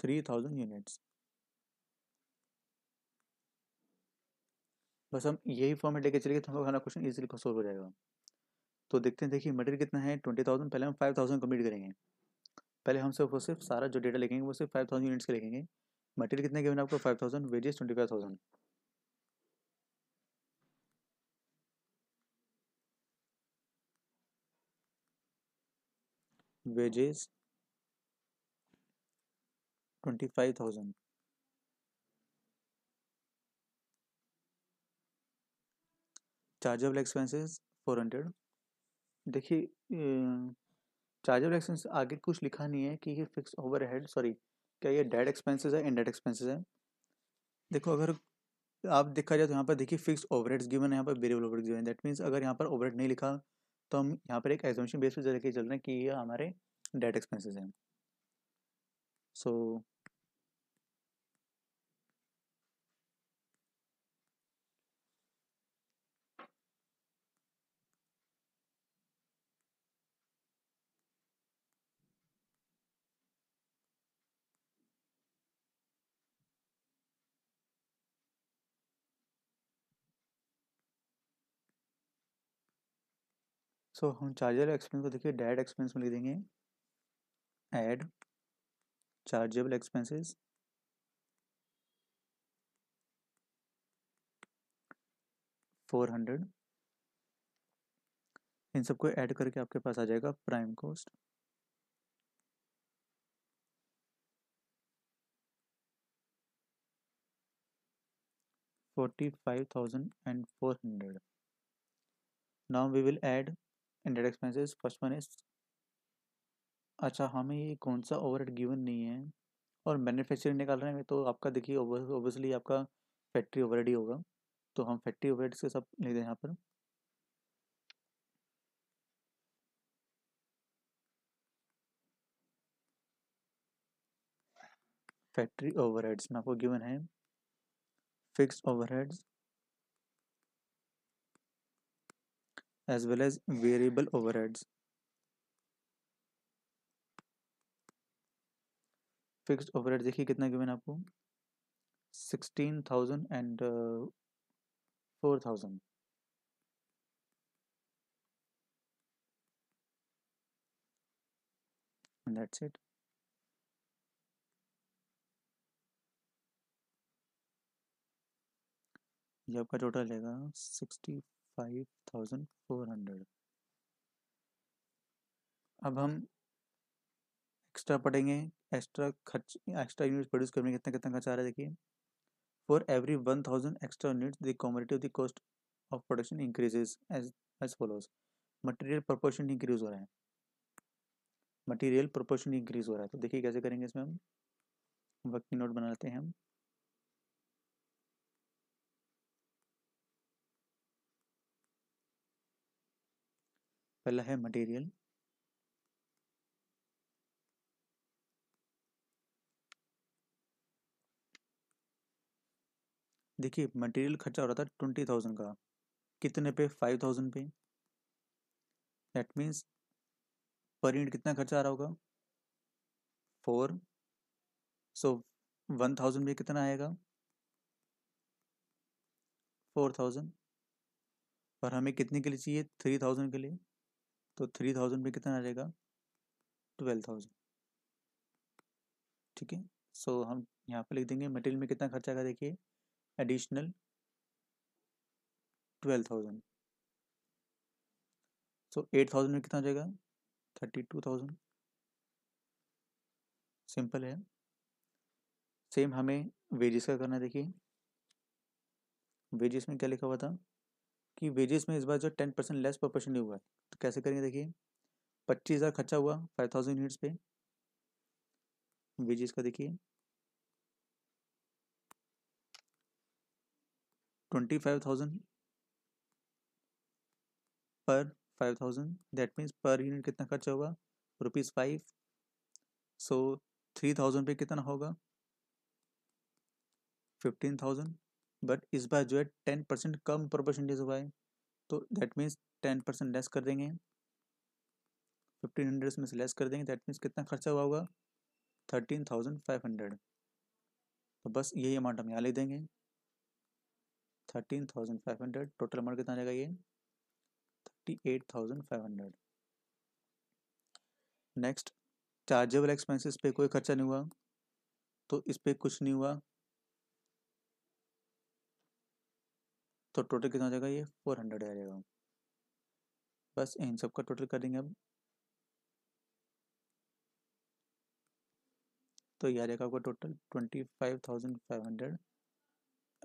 3000 units बस हम यही फॉर्मेट लेके चलेंगे तो हम लोग हमारा क्वेश्चन इजीली सोल्व हो जाएगा तो देखते हैं देखिए मटेरियल कितना है ट्वेंटी थाउजेंड पहले हम फाइव थाउजेंड कम्प्लीट करेंगे पहले हम सिर्फ सिर्फ सारा जो डेटा लिखेंगे वो सिर्फ फाइव थाउजेंड यूनिट्स के लिखेंगे मटेरियल कितने गिवन आपको five thousand wages twenty five thousand wages 25,000 chargeable expenses 400 देखिए चार्जेबल एक्सपेंस आगे कुछ लिखा नहीं है कि ये फिक्स ओवरहेड सॉरी क्या ये डेड एक्सपेंसेस है इनडेड एक्सपेंसेस है देखो अगर आप देखा जाए तो यहाँ पर देखिए फिक्स ओवरहेड्स गिवन है यहाँ पर वेरिएबल ओवरहेड्स गिवन है दैट मींस अगर यहाँ पर ओवरहेड नहीं लिखा तो हम यहाँ पर एक एजम्पन बेस पर लेके चल रहे हैं कि ये हमारे डेट एक्सपेंसेस हैं सो सो तो so, हम चार्जर एक्सपेंस को देखिए डायरेक्ट एक्सपेंस में लिख देंगे add chargeable expenses four hundred इन सबको ऐड करके आपके पास आ जाएगा prime cost forty five thousand and four hundred now we will add indeed expenses first one is अच्छा हमें ये कौन सा ओवर गिवन नहीं है और मैन्युफैक्चरिंग निकाल रहे हैं तो आपका देखिए ओबियसली आपका फैक्ट्री ओवर ही होगा तो हम फैक्ट्री ओवर से सब ले हैं यहाँ पर फैक्ट्री ओवरहेड्स में आपको गिवन है fix overheads as well as variable overheads. Fix overhead देखिए कितना गिवन आपको sixteen thousand and four thousand that's it ये आपका टोटल रहेगा सिक्सटी 5400 अब हम एक्स्ट्रा पढ़ेंगे एक्स्ट्रा खर्च एक्स्ट्रा यूनिट प्रोड्यूस करने में कितना कितना खर्चा आ रहा है देखिए for every one thousand extra unit the commodity of the cost of production increases as as follows material proportion increase हो रहा है मटेरियल प्रोपोर्शन इंक्रीज हो रहा है तो देखिए कैसे करेंगे इसमें हम वर्किंग नोट बना लेते हैं हम पहला है मटेरियल देखिए मटेरियल खर्चा हो रहा था ट्वेंटी थाउजेंड का कितने पे फाइव थाउजेंड पे दैट मीन्स पर यूनिट कितना खर्चा आ रहा होगा फोर सो वन थाउजेंड पे कितना आएगा फोर थाउजेंड और हमें कितने के लिए चाहिए थ्री थाउजेंड के लिए तो थ्री थाउजेंड में कितना आ जाएगा ट्वेल्व थाउजेंड ठीक है सो हम यहाँ पे लिख देंगे मटेरियल में कितना खर्चा आएगा देखिए additional twelve thousand so eight thousand में कितना आ जाएगा थर्टी टू थाउजेंड सिंपल है सेम हमें वेजेस का करना है देखिए वेजेस में क्या लिखा हुआ था कि वेजेस में इस बार जो टेन परसेंट लेस प्रोपोर्शन नहीं हुआ है कैसे करेंगे देखिए पच्चीस हज़ार खर्चा हुआ फाइव थाउजेंड यूनिट्स पे वेजेस का देखिए ट्वेंटी फाइव थाउजेंड पर five thousand that means per unit कितना खर्चा हुआ rupees five so three thousand पे कितना होगा फिफ्टीन थाउजेंड बट इस बार जो है टेन परसेंट कम पर हुआ है तो that means ten percent less कर देंगे फिफ्टीन हंड्रेड में से लेस कर देंगे दैट मीन्स कितना खर्चा हुआ होगा थर्टीन थाउजेंड फाइव हंड्रेड तो बस यही अमाउंट हम यहाँ ले देंगे thirteen thousand five hundred total amount कितना जाएगा ये thirty eight thousand five hundred next chargeable expenses पे कोई खर्चा नहीं हुआ तो इस पर कुछ नहीं हुआ तो टोटल कितना हो जाएगा ये फोर हंड्रेड आ जाएगा बस इन सब का टोटल करेंगे अब तो ये आ जाएगा आपका total twenty five thousand five hundred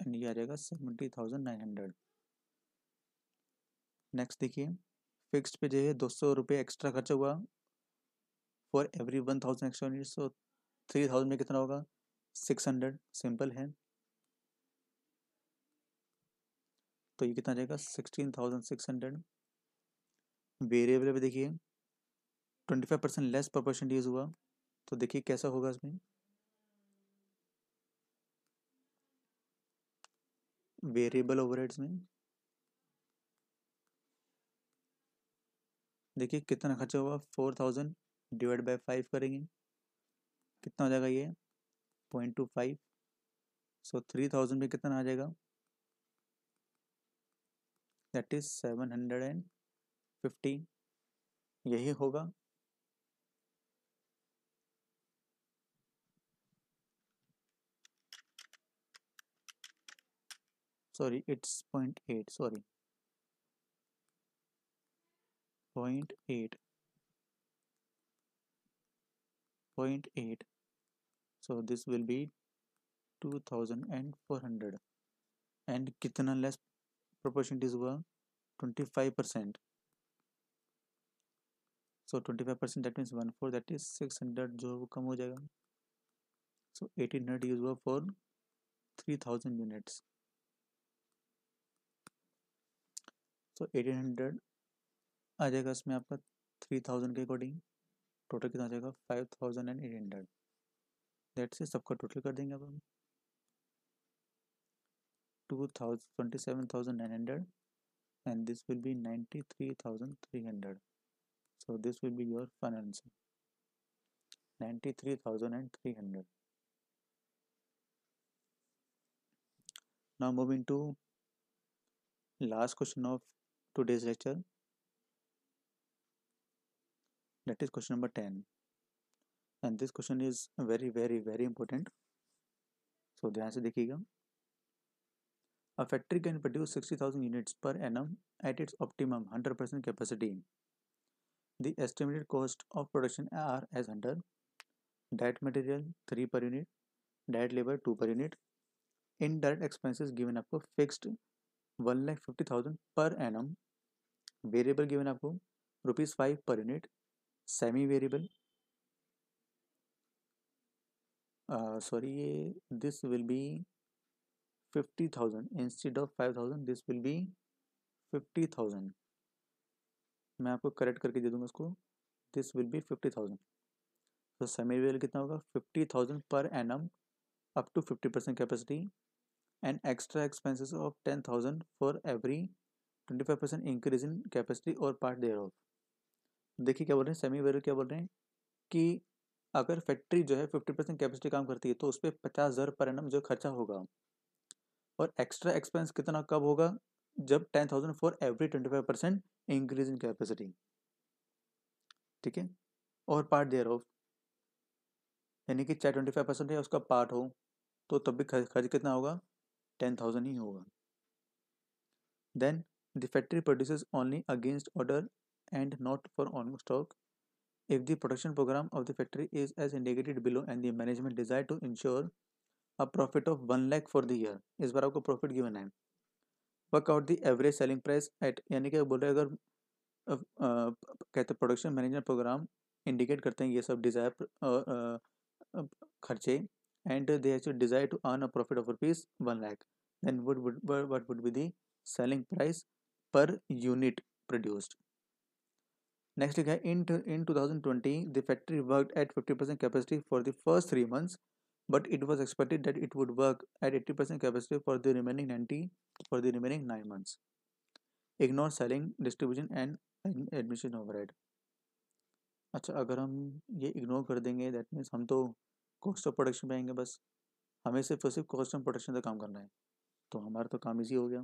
and ये आ जाएगा seventy thousand nine hundred next देखिए फिक्स्ड पे जो है दो सौ रुपये एक्स्ट्रा खर्चा हुआ for every one thousand extra unit so three thousand में कितना होगा सिक्स हंड्रेड सिंपल है तो ये कितना जाएगा sixteen thousand six hundred variable पे देखिए twenty five percent less proportion percent use हुआ तो देखिए कैसा होगा इसमें वेरिएबल ओवरहेड्स में देखिए कितना खर्चा हुआ four thousand divide by five करेंगे कितना हो जाएगा ये point two five so three thousand में कितना आ जाएगा that is seven hundred and fifty यही होगा sorry it's point eight sorry point eight point eight so this will be two thousand and four hundred and कितना less proportion हुआ twenty five percent so twenty five percent that means one four that is six hundred जो वो कम हो जाएगा so eighteen hundred use हुआ for three thousand units so eighteen hundred आ जाएगा इसमें आपका थ्री थाउजेंड के अकॉर्डिंग टोटल कितना आ जाएगा five thousand and eight hundred that से सबका टोटल कर देंगे अब हम two thousand twenty seven thousand nine hundred and this will be ninety three thousand three hundred so this will be your financing 93300 now moving to last question of today's lecture that is question number 10 and this question is very very very important so ध्यान से देखिएगा a factory can produce 60000 units per annum at its optimum 100% capacity the estimated cost of production are as under direct material 3 per unit direct labor 2 per unit indirect expenses given up fixed one lakh fifty thousand per annum variable given up rupees 5 per unit semi variable uh, sorry this will be 50000 instead of 5000 this will be 50000 मैं आपको correct करके दे दूंगा इसको this will be fifty thousand तो semi well कितना होगा fifty thousand पर M up to fifty percent capacity and extra expenses of ten thousand for every twenty five percent increase in capacity और पार्ट देयर ऑफ देखिए क्या बोल रहे हैं सेमी वेल क्या बोल रहे हैं कि अगर फैक्ट्री जो है फिफ्टी परसेंट कैपेसिटी काम करती है तो उस पर पचास हज़ार पर एन एम जो खर्चा होगा और एक्स्ट्रा एक्सपेंस कितना कब होगा जब ten thousand for every twenty five percent increase in capacity ठीक है और पार्ट देयर ऑफ यानी कि चाहे ट्वेंटी फाइव परसेंट या उसका पार्ट हो तो तब भी खर्च कितना होगा टेन थाउजेंड ही होगा then the factory produce only against order and not for on stock if the production program of the factory is as indicated below and the management desire to ensure a profit of one lakh for the year इस बार आपको profit given है work out the average selling price at यानी कि बोले अगर कहते production management programme indicate करते हैं ये सब डिजायर खर्चे and they actually desire to earn a profit of rupees 1 lakh then what would what would be the selling price per unit produced next in in 2020 the factory worked at 50% capacity for the first 3 months but it was expected that it would work at 80% capacity for the remaining 90 for the remaining 9 months ignore selling distribution and admission overhead अच्छा अगर हम ये ignore कर देंगे that means हम तो cost of production पे आएंगे बस हमें सिर्फ और सिर्फ कॉस्ट ऑफ प्रोडक्शन का काम करना है तो हमारा तो काम इजी हो गया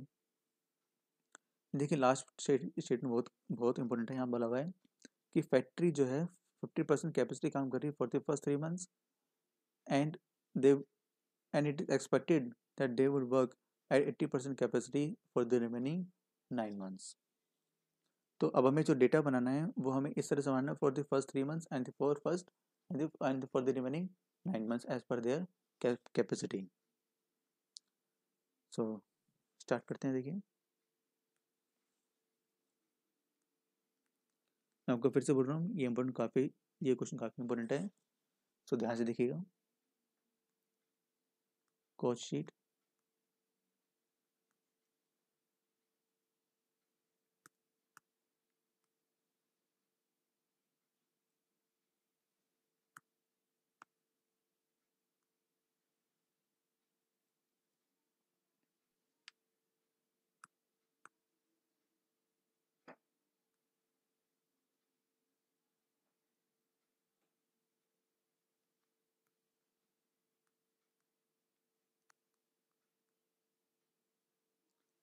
देखिए लास्ट स्टेटमेंट बहुत बहुत इंपॉर्टेंट है यहाँ बोला हुआ है कि फैक्ट्री जो है फिफ्टी परसेंट कैपेसिटी काम कर रही है for the first three months and they and it is expected that they would work at 80% capacity for the remaining nine months तो अब हमें जो डेटा बनाना है वो हमें इस तरह से बनाना है for the first three months and for first and for the remaining nine months as per their capacity so start करते हैं देखिए मैं आपको फिर से बोल रहा हूँ ये इम्पोर्टेंट काफ़ी ये क्वेश्चन काफ़ी इम्पोर्टेंट है सो so, ध्यान से देखिएगा course sheet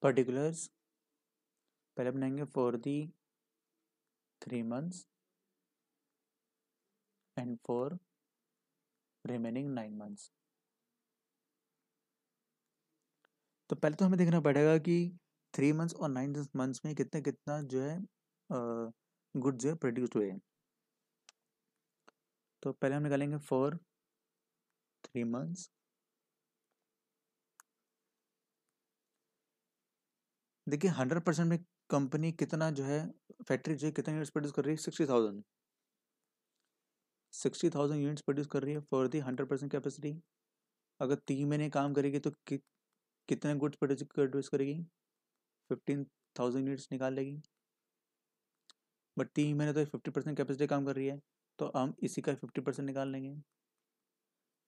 पर्टिकुलर्स पहले बनाएंगे for the three months and for remaining nine months तो पहले तो हमें देखना पड़ेगा कि थ्री मंथ्स और नाइन मंथ्स में कितना कितना जो है गुड जो है प्रोड्यूस हुए हैं तो पहले हम निकालेंगे फॉर थ्री मंथ्स देखिए हंड्रेड परसेंट में कंपनी कितना जो है फैक्ट्री जो है कितना यूनिट्स प्रोड्यूस कर रही है sixty thousand sixty thousand units produce कर रही है for the hundred percent capacity अगर तीन महीने काम करेगी तो कि, कितने गुड्स प्रोड्यूस करेगी फिफ्टीन थाउजेंड यूनिट्स निकाल लेगी बट तीन महीने तो फिफ्टी परसेंट कैपेसिटी काम कर रही है तो हम इसी का फिफ्टी परसेंट निकाल लेंगे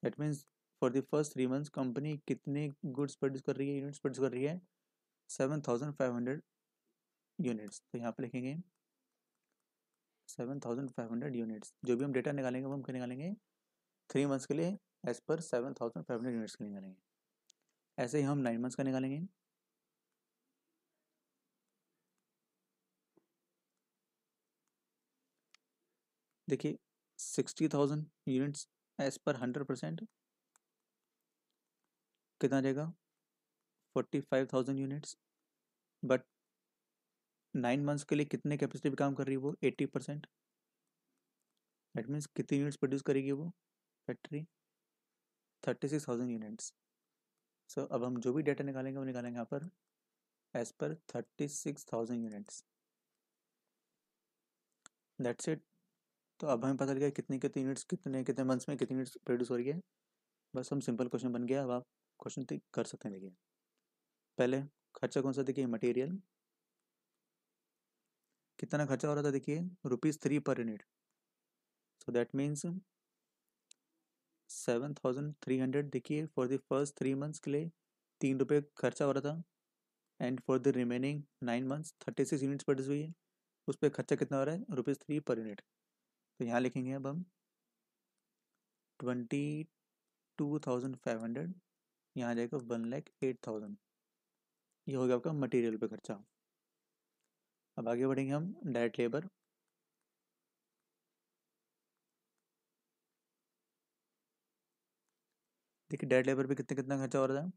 that means for the first three months company कितने गुड्स प्रोड्यूस कर रही है यूनिट्स प्रोड्यूस कर रही है seven thousand five hundred units तो यहाँ पे लिखेंगे seven thousand five hundred units जो भी हम डेटा निकालेंगे वो हम क्या निकालेंगे थ्री मंथ्स के लिए as per seven thousand five hundred units के निकालेंगे ऐसे ही हम नाइन मंथ्स का निकालेंगे देखिए sixty thousand units as per hundred percent कितना जाएगा 45,000 यूनिट्स बट नाइन मंथ्स के लिए कितने कैपेसिटी पे काम कर रही है वो 80 परसेंट दैट मीन्स कितनी यूनिट्स प्रोड्यूस करेगी वो फैक्ट्री 36,000 यूनिट्स सो so, अब हम जो भी डाटा निकालेंगे वो निकालेंगे यहाँ पर as per thirty six thousand units that's it तो अब हमें पता लग गया कितने कितने यूनिट्स कितने कितने मंथ्स में कितनी यूनिट्स प्रोड्यूस हो रही है बस हम सिंपल क्वेश्चन बन गया अब आप क्वेश्चन कर सकते हैं देखिए पहले खर्चा कौन सा देखिए मटेरियल कितना खर्चा हो रहा था देखिए rupees three per unit so that means seven thousand three hundred देखिए for the first three months के लिए तीन रुपये खर्चा हो रहा था and for the remaining nine months thirty six units produce हुई है उस पर खर्चा कितना हो रहा है रुपीज़ थ्री पर यूनिट तो यहाँ लिखेंगे अब हम twenty two thousand five hundred यहाँ जाएगा वन लैख एट थाउजेंड ये हो गया आपका मटेरियल पे खर्चा अब आगे बढ़ेंगे हम डायरेक्ट लेबर देखिए डायरेक्ट लेबर पे कितने कितना खर्चा हो रहा है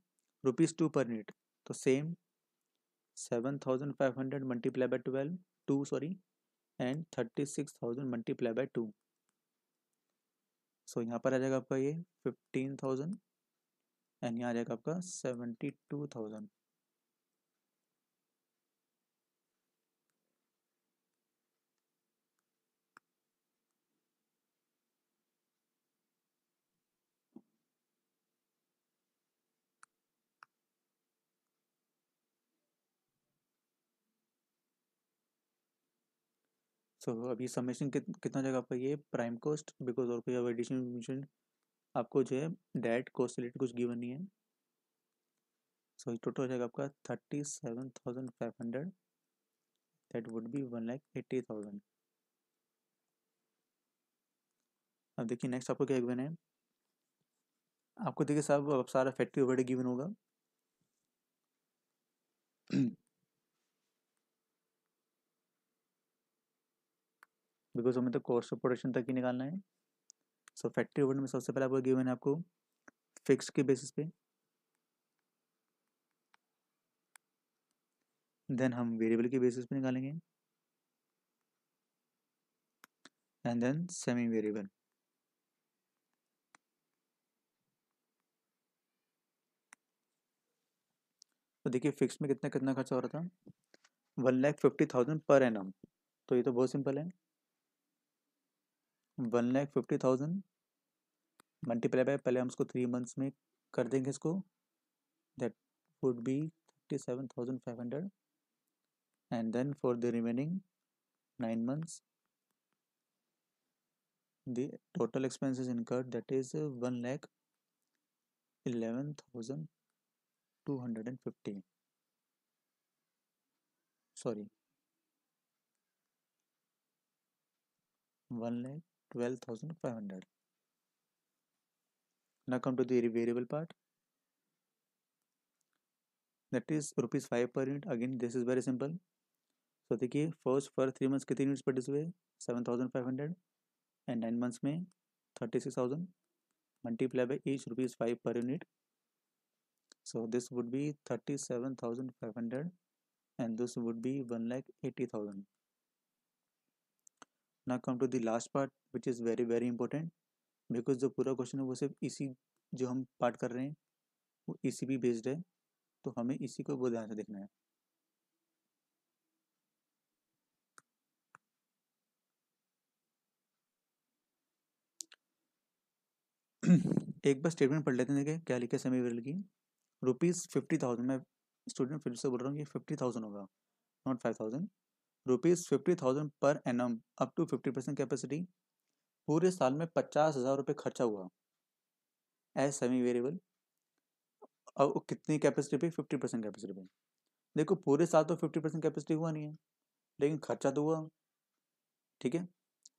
रुपीज़ टू पर यूनिट तो same seven thousand five hundred multiply by twelve two sorry and thirty six thousand multiply by two so यहाँ पर आ जाएगा आपका ये फिफ्टीन थाउजेंड एंड यहाँ आ जाएगा आपका सेवेंटी टू थाउजेंड सो तो so, अभी समेशन कित, कितना जगह पर ये प्राइम कॉस्ट बिकॉज और कोई एडिशनल इन्फॉर्मेशन आपको जो है डेट कॉस्ट रिलेटेड कुछ गिवन नहीं है सो so, टोटल हो जाएगा आपका thirty seven thousand five hundred that would be one lakh eighty thousand अब देखिए नेक्स्ट आपको क्या गिवन है आपको देखिए साहब अब सारा फैक्ट्री ओवरहेड गिवन होगा बिकॉज हमें तो कॉस्ट ऑफ प्रोडक्शन तक ही निकालना है सो फैक्ट्री ओवरहेड में सबसे पहले आपको गिवन है आपको फिक्स के बेसिस पे देन हम वेरिएबल के बेसिस पे निकालेंगे एंड देन सेमी वेरिएबल तो देखिए फिक्स में कितना कितना खर्चा हो रहा था one lakh fifty thousand per annum तो ये तो बहुत सिंपल है one lakh fifty thousand multiply by पहले हम उसको थ्री मंथ्स में कर देंगे इसको that would be thirty seven thousand five hundred and then for the remaining nine months the total expenses incurred that is one lakh eleven thousand two hundred and fifty sorry one lakh 12,500. Now come to the variable part. That is rupees 5 per unit. Again, this is very simple. तो देखिए first for three months कितने units produce हुए seven thousand five hundred and nine months में thirty six thousand multiply by each rupees five per unit so this would be thirty seven thousand five hundred and this would be one lakh eighty thousand ना come to the last part which is very very important because जो पूरा question है वो सिर्फ इसी जो हम part कर रहे हैं वो इसी भी बेस्ड है तो हमें इसी को बहुत ध्यान से देखना है एक बार स्टेटमेंट पढ़ लेते हैं देखे क्या लिखे समय विरल की रुपीज़ फिफ्टी थाउजेंड मैं स्टूडेंट फिर से बोल रहा हूँ कि फिफ्टी थाउजेंड होगा not five thousand rupees fifty thousand पर M up to fifty percent capacity पूरे साल में पचास हज़ार रुपये खर्चा हुआ एज सेमी वेरिएबल और कितनी कैपेसिटी पे फिफ्टी परसेंट कैपेसिटी पे देखो पूरे साल तो फिफ्टी परसेंट कैपेसिटी हुआ नहीं है लेकिन खर्चा तो हुआ ठीक है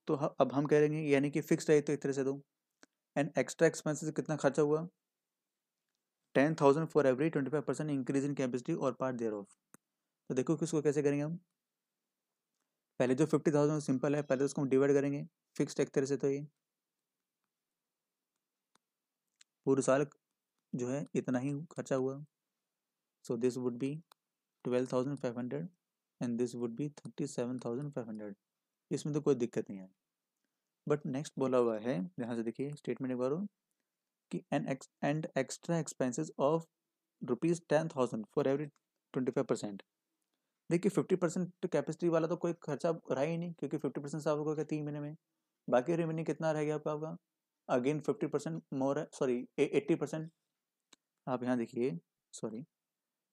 तो अब हम कह रहे हैं यानी कि फिक्स रहे तो इतने से दो एंड एक्स्ट्रा एक्सपेंसेस कितना खर्चा हुआ ten thousand for every twenty five percent increase in capacity और पार्ट देयर ऑफ तो देखो किसको कैसे करेंगे हम पहले जो फिफ्टी थाउजेंड सिंपल है पहले उसको हम डिवाइड करेंगे फिक्स्ड एक तरह से तो ये पूरे साल जो है इतना ही खर्चा हुआ so this would be twelve thousand five hundred and this would be thirty seven thousand five hundred इसमें तो कोई दिक्कत नहीं है बट नेक्स्ट बोला हुआ है यहाँ से देखिए स्टेटमेंट एक बार कि an ex and extra expenses of rupees ten thousand for every twenty five percent देखिए फिफ्टी परसेंट कैपेसिटी वाला तो कोई खर्चा रहा ही नहीं क्योंकि फिफ्टी परसेंट साफ होगा तीन महीने में बाकी रेवेन्यू कितना रह गया आपका आपका अगेन फिफ्टी परसेंट मोर है सॉरी एट्टी परसेंट आप यहाँ देखिए सॉरी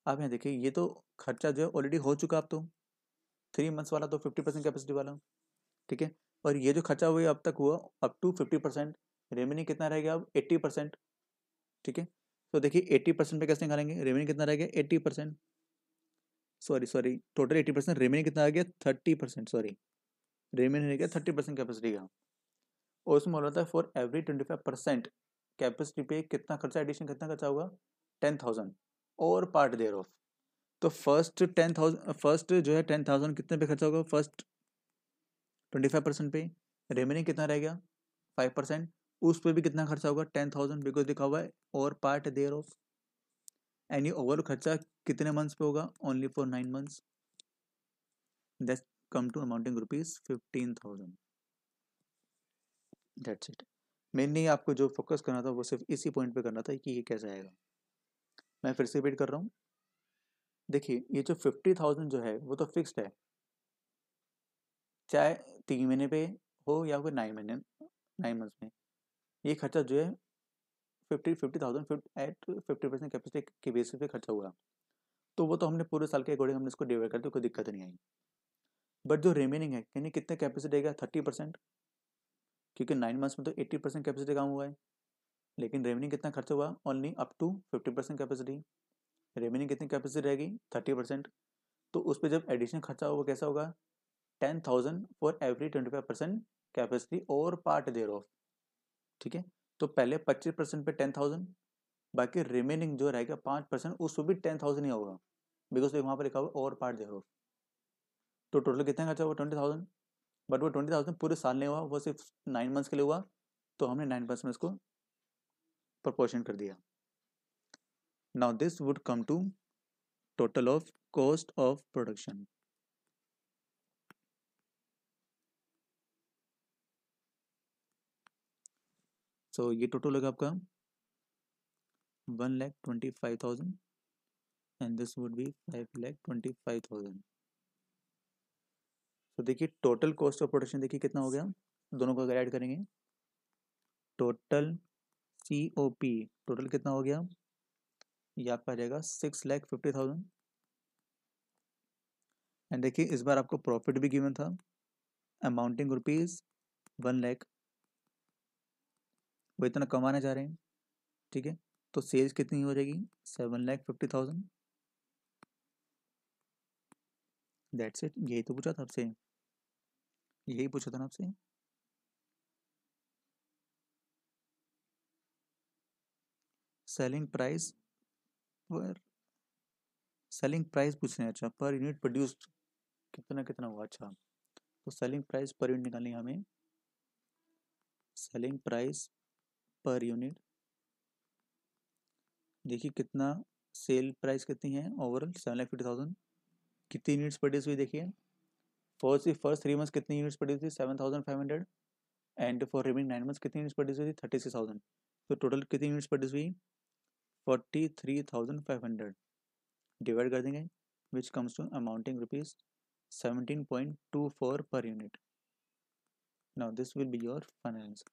आप यहाँ देखिए ये तो खर्चा जो है ऑलरेडी हो चुका आप तो थ्री मंथ्स वाला तो फिफ्टी परसेंट कैपेसिटी वाला ठीक है और ये जो खर्चा हुआ अब तक हुआ up to fifty percent revenue कितना रह गया अब एट्टी परसेंट ठीक है तो देखिए एट्टी परसेंट पे कैसे निकालेंगे रेवेन्यू कितना रह गया eighty percent sorry sorry total eighty percent remaining कितना आ गया थर्टी परसेंट सॉरी रिमेनिंग रह गया थर्टी परसेंट कैपेसिटी का और उसमें बोला था for every twenty five percent capacity पे कितना खर्चा एडिशन कितना खर्चा होगा टेन थाउजेंड और पार्ट देयर ऑफ तो फर्स्ट टेन थाउजेंड फर्स्ट जो है टेन थाउजेंड कितने पे खर्चा होगा फर्स्ट ट्वेंटी फाइव परसेंट पे रेमेनिंग कितना रह गया फाइव परसेंट उस पर भी कितना खर्चा होगा टेन थाउजेंड बिकॉज दिखा हुआ है और पार्ट देयर ऑफ एंड ये ओवरऑल खर्चा कितने मंथ्स पे होगा only for nine months that come to amounting rupees fifteen thousand that's it mainly आपको जो फोकस करना था वो सिर्फ इसी पॉइंट पे करना था कि ये कैसे आएगा मैं फिर से रिपीट कर रहा हूँ देखिए ये जो फिफ्टी थाउजेंड जो है वो तो फिक्स्ड है चाहे तीन महीने पे हो या फिर नाइन महीने नाइन मंथ्स में ये खर्चा जो है fifty fifty thousand at fifty percent capacity के बेसिस पे खर्चा हुआ तो वो तो हमने पूरे साल के अकॉर्डिंग हमने इसको डिवाइड कर दिया कोई दिक्कत नहीं आई बट जो रिमेनिंग है यानी कितने कैपेसिटी का थर्टी परसेंट क्योंकि नाइन मंथ्स में तो एट्टी परसेंट कैपेसिटी काम हुआ है लेकिन रेवेन्यू कितना खर्च हुआ only up to fifty percent capacity revenue कितनी कैपेसिटी रहेगी थर्टी परसेंट तो उस पर जब एडिशनल खर्चा होगा कैसा होगा ten thousand for every twenty five percent capacity और पार्ट देर ऑफ ठीक है तो पहले पच्चीस परसेंट पे टेन थाउजेंड बाकी रिमेनिंग जो रहेगा पाँच परसेंट उस पर भी टेन थाउजेंड ही होगा बिकॉज तो वहाँ पर लिखा हुआ ओवर पार्ट देयर तो टोटल कितना खर्चा हुआ ट्वेंटी थाउजेंड बट वो ट्वेंटी थाउजेंड पूरे साल नहीं हुआ वो सिर्फ नाइन मंथ्स के लिए हुआ तो हमने नाइन मंथ्स में इसको प्रपोर्शन कर दिया now this would come to total of cost of production so so, ये टोटल होगा आपका one lakh twenty five thousand and this would be five lakh twenty five thousand तो देखिए टोटल कॉस्ट ऑफ प्रोडक्शन देखिए कितना हो गया दोनों को अगर ऐड करेंगे total C O P total कितना हो गया ये आपका आ जाएगा six lakh fifty thousand and देखिए इस बार आपको प्रॉफिट भी गिवन था अमाउंटिंग रुपीज़ वन लैख वो इतना कमाने जा रहे हैं ठीक है तो सेल्स कितनी हो जाएगी seven lakh fifty thousand that's it यही तो पूछा था आपसे यही पूछा था ना आपसे सेलिंग प्राइस पर सेलिंग प्राइस पूछ रहे हैं अच्छा पर यूनिट प्रोड्यूस्ड कितना कितना हुआ अच्छा तो सेलिंग प्राइस पर यूनिट निकालनी हमें सेलिंग प्राइस पर यूनिट देखिए कितना सेल प्राइस कितनी है overall seven lakh fifty thousand कितनी यूनिट्स प्रोड्यूस हुई देखिए first see first three months कितनी यूनिट्स प्रोड्यूस हुई seven thousand five hundred and for remaining nine months कितनी यूनिट्स प्रोड्यूस हुई थर्टी सिक्स थाउजेंड तो टोटल कितनी यूनिट्स प्रोड्यूस हुई forty three thousand five hundred divide कर देंगे which comes to amounting rupees point two four per unit this this will be your finance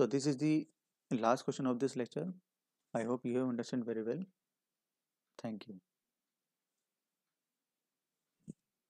So this is the last question of this lecture. I hope you have understood very well. Thank you.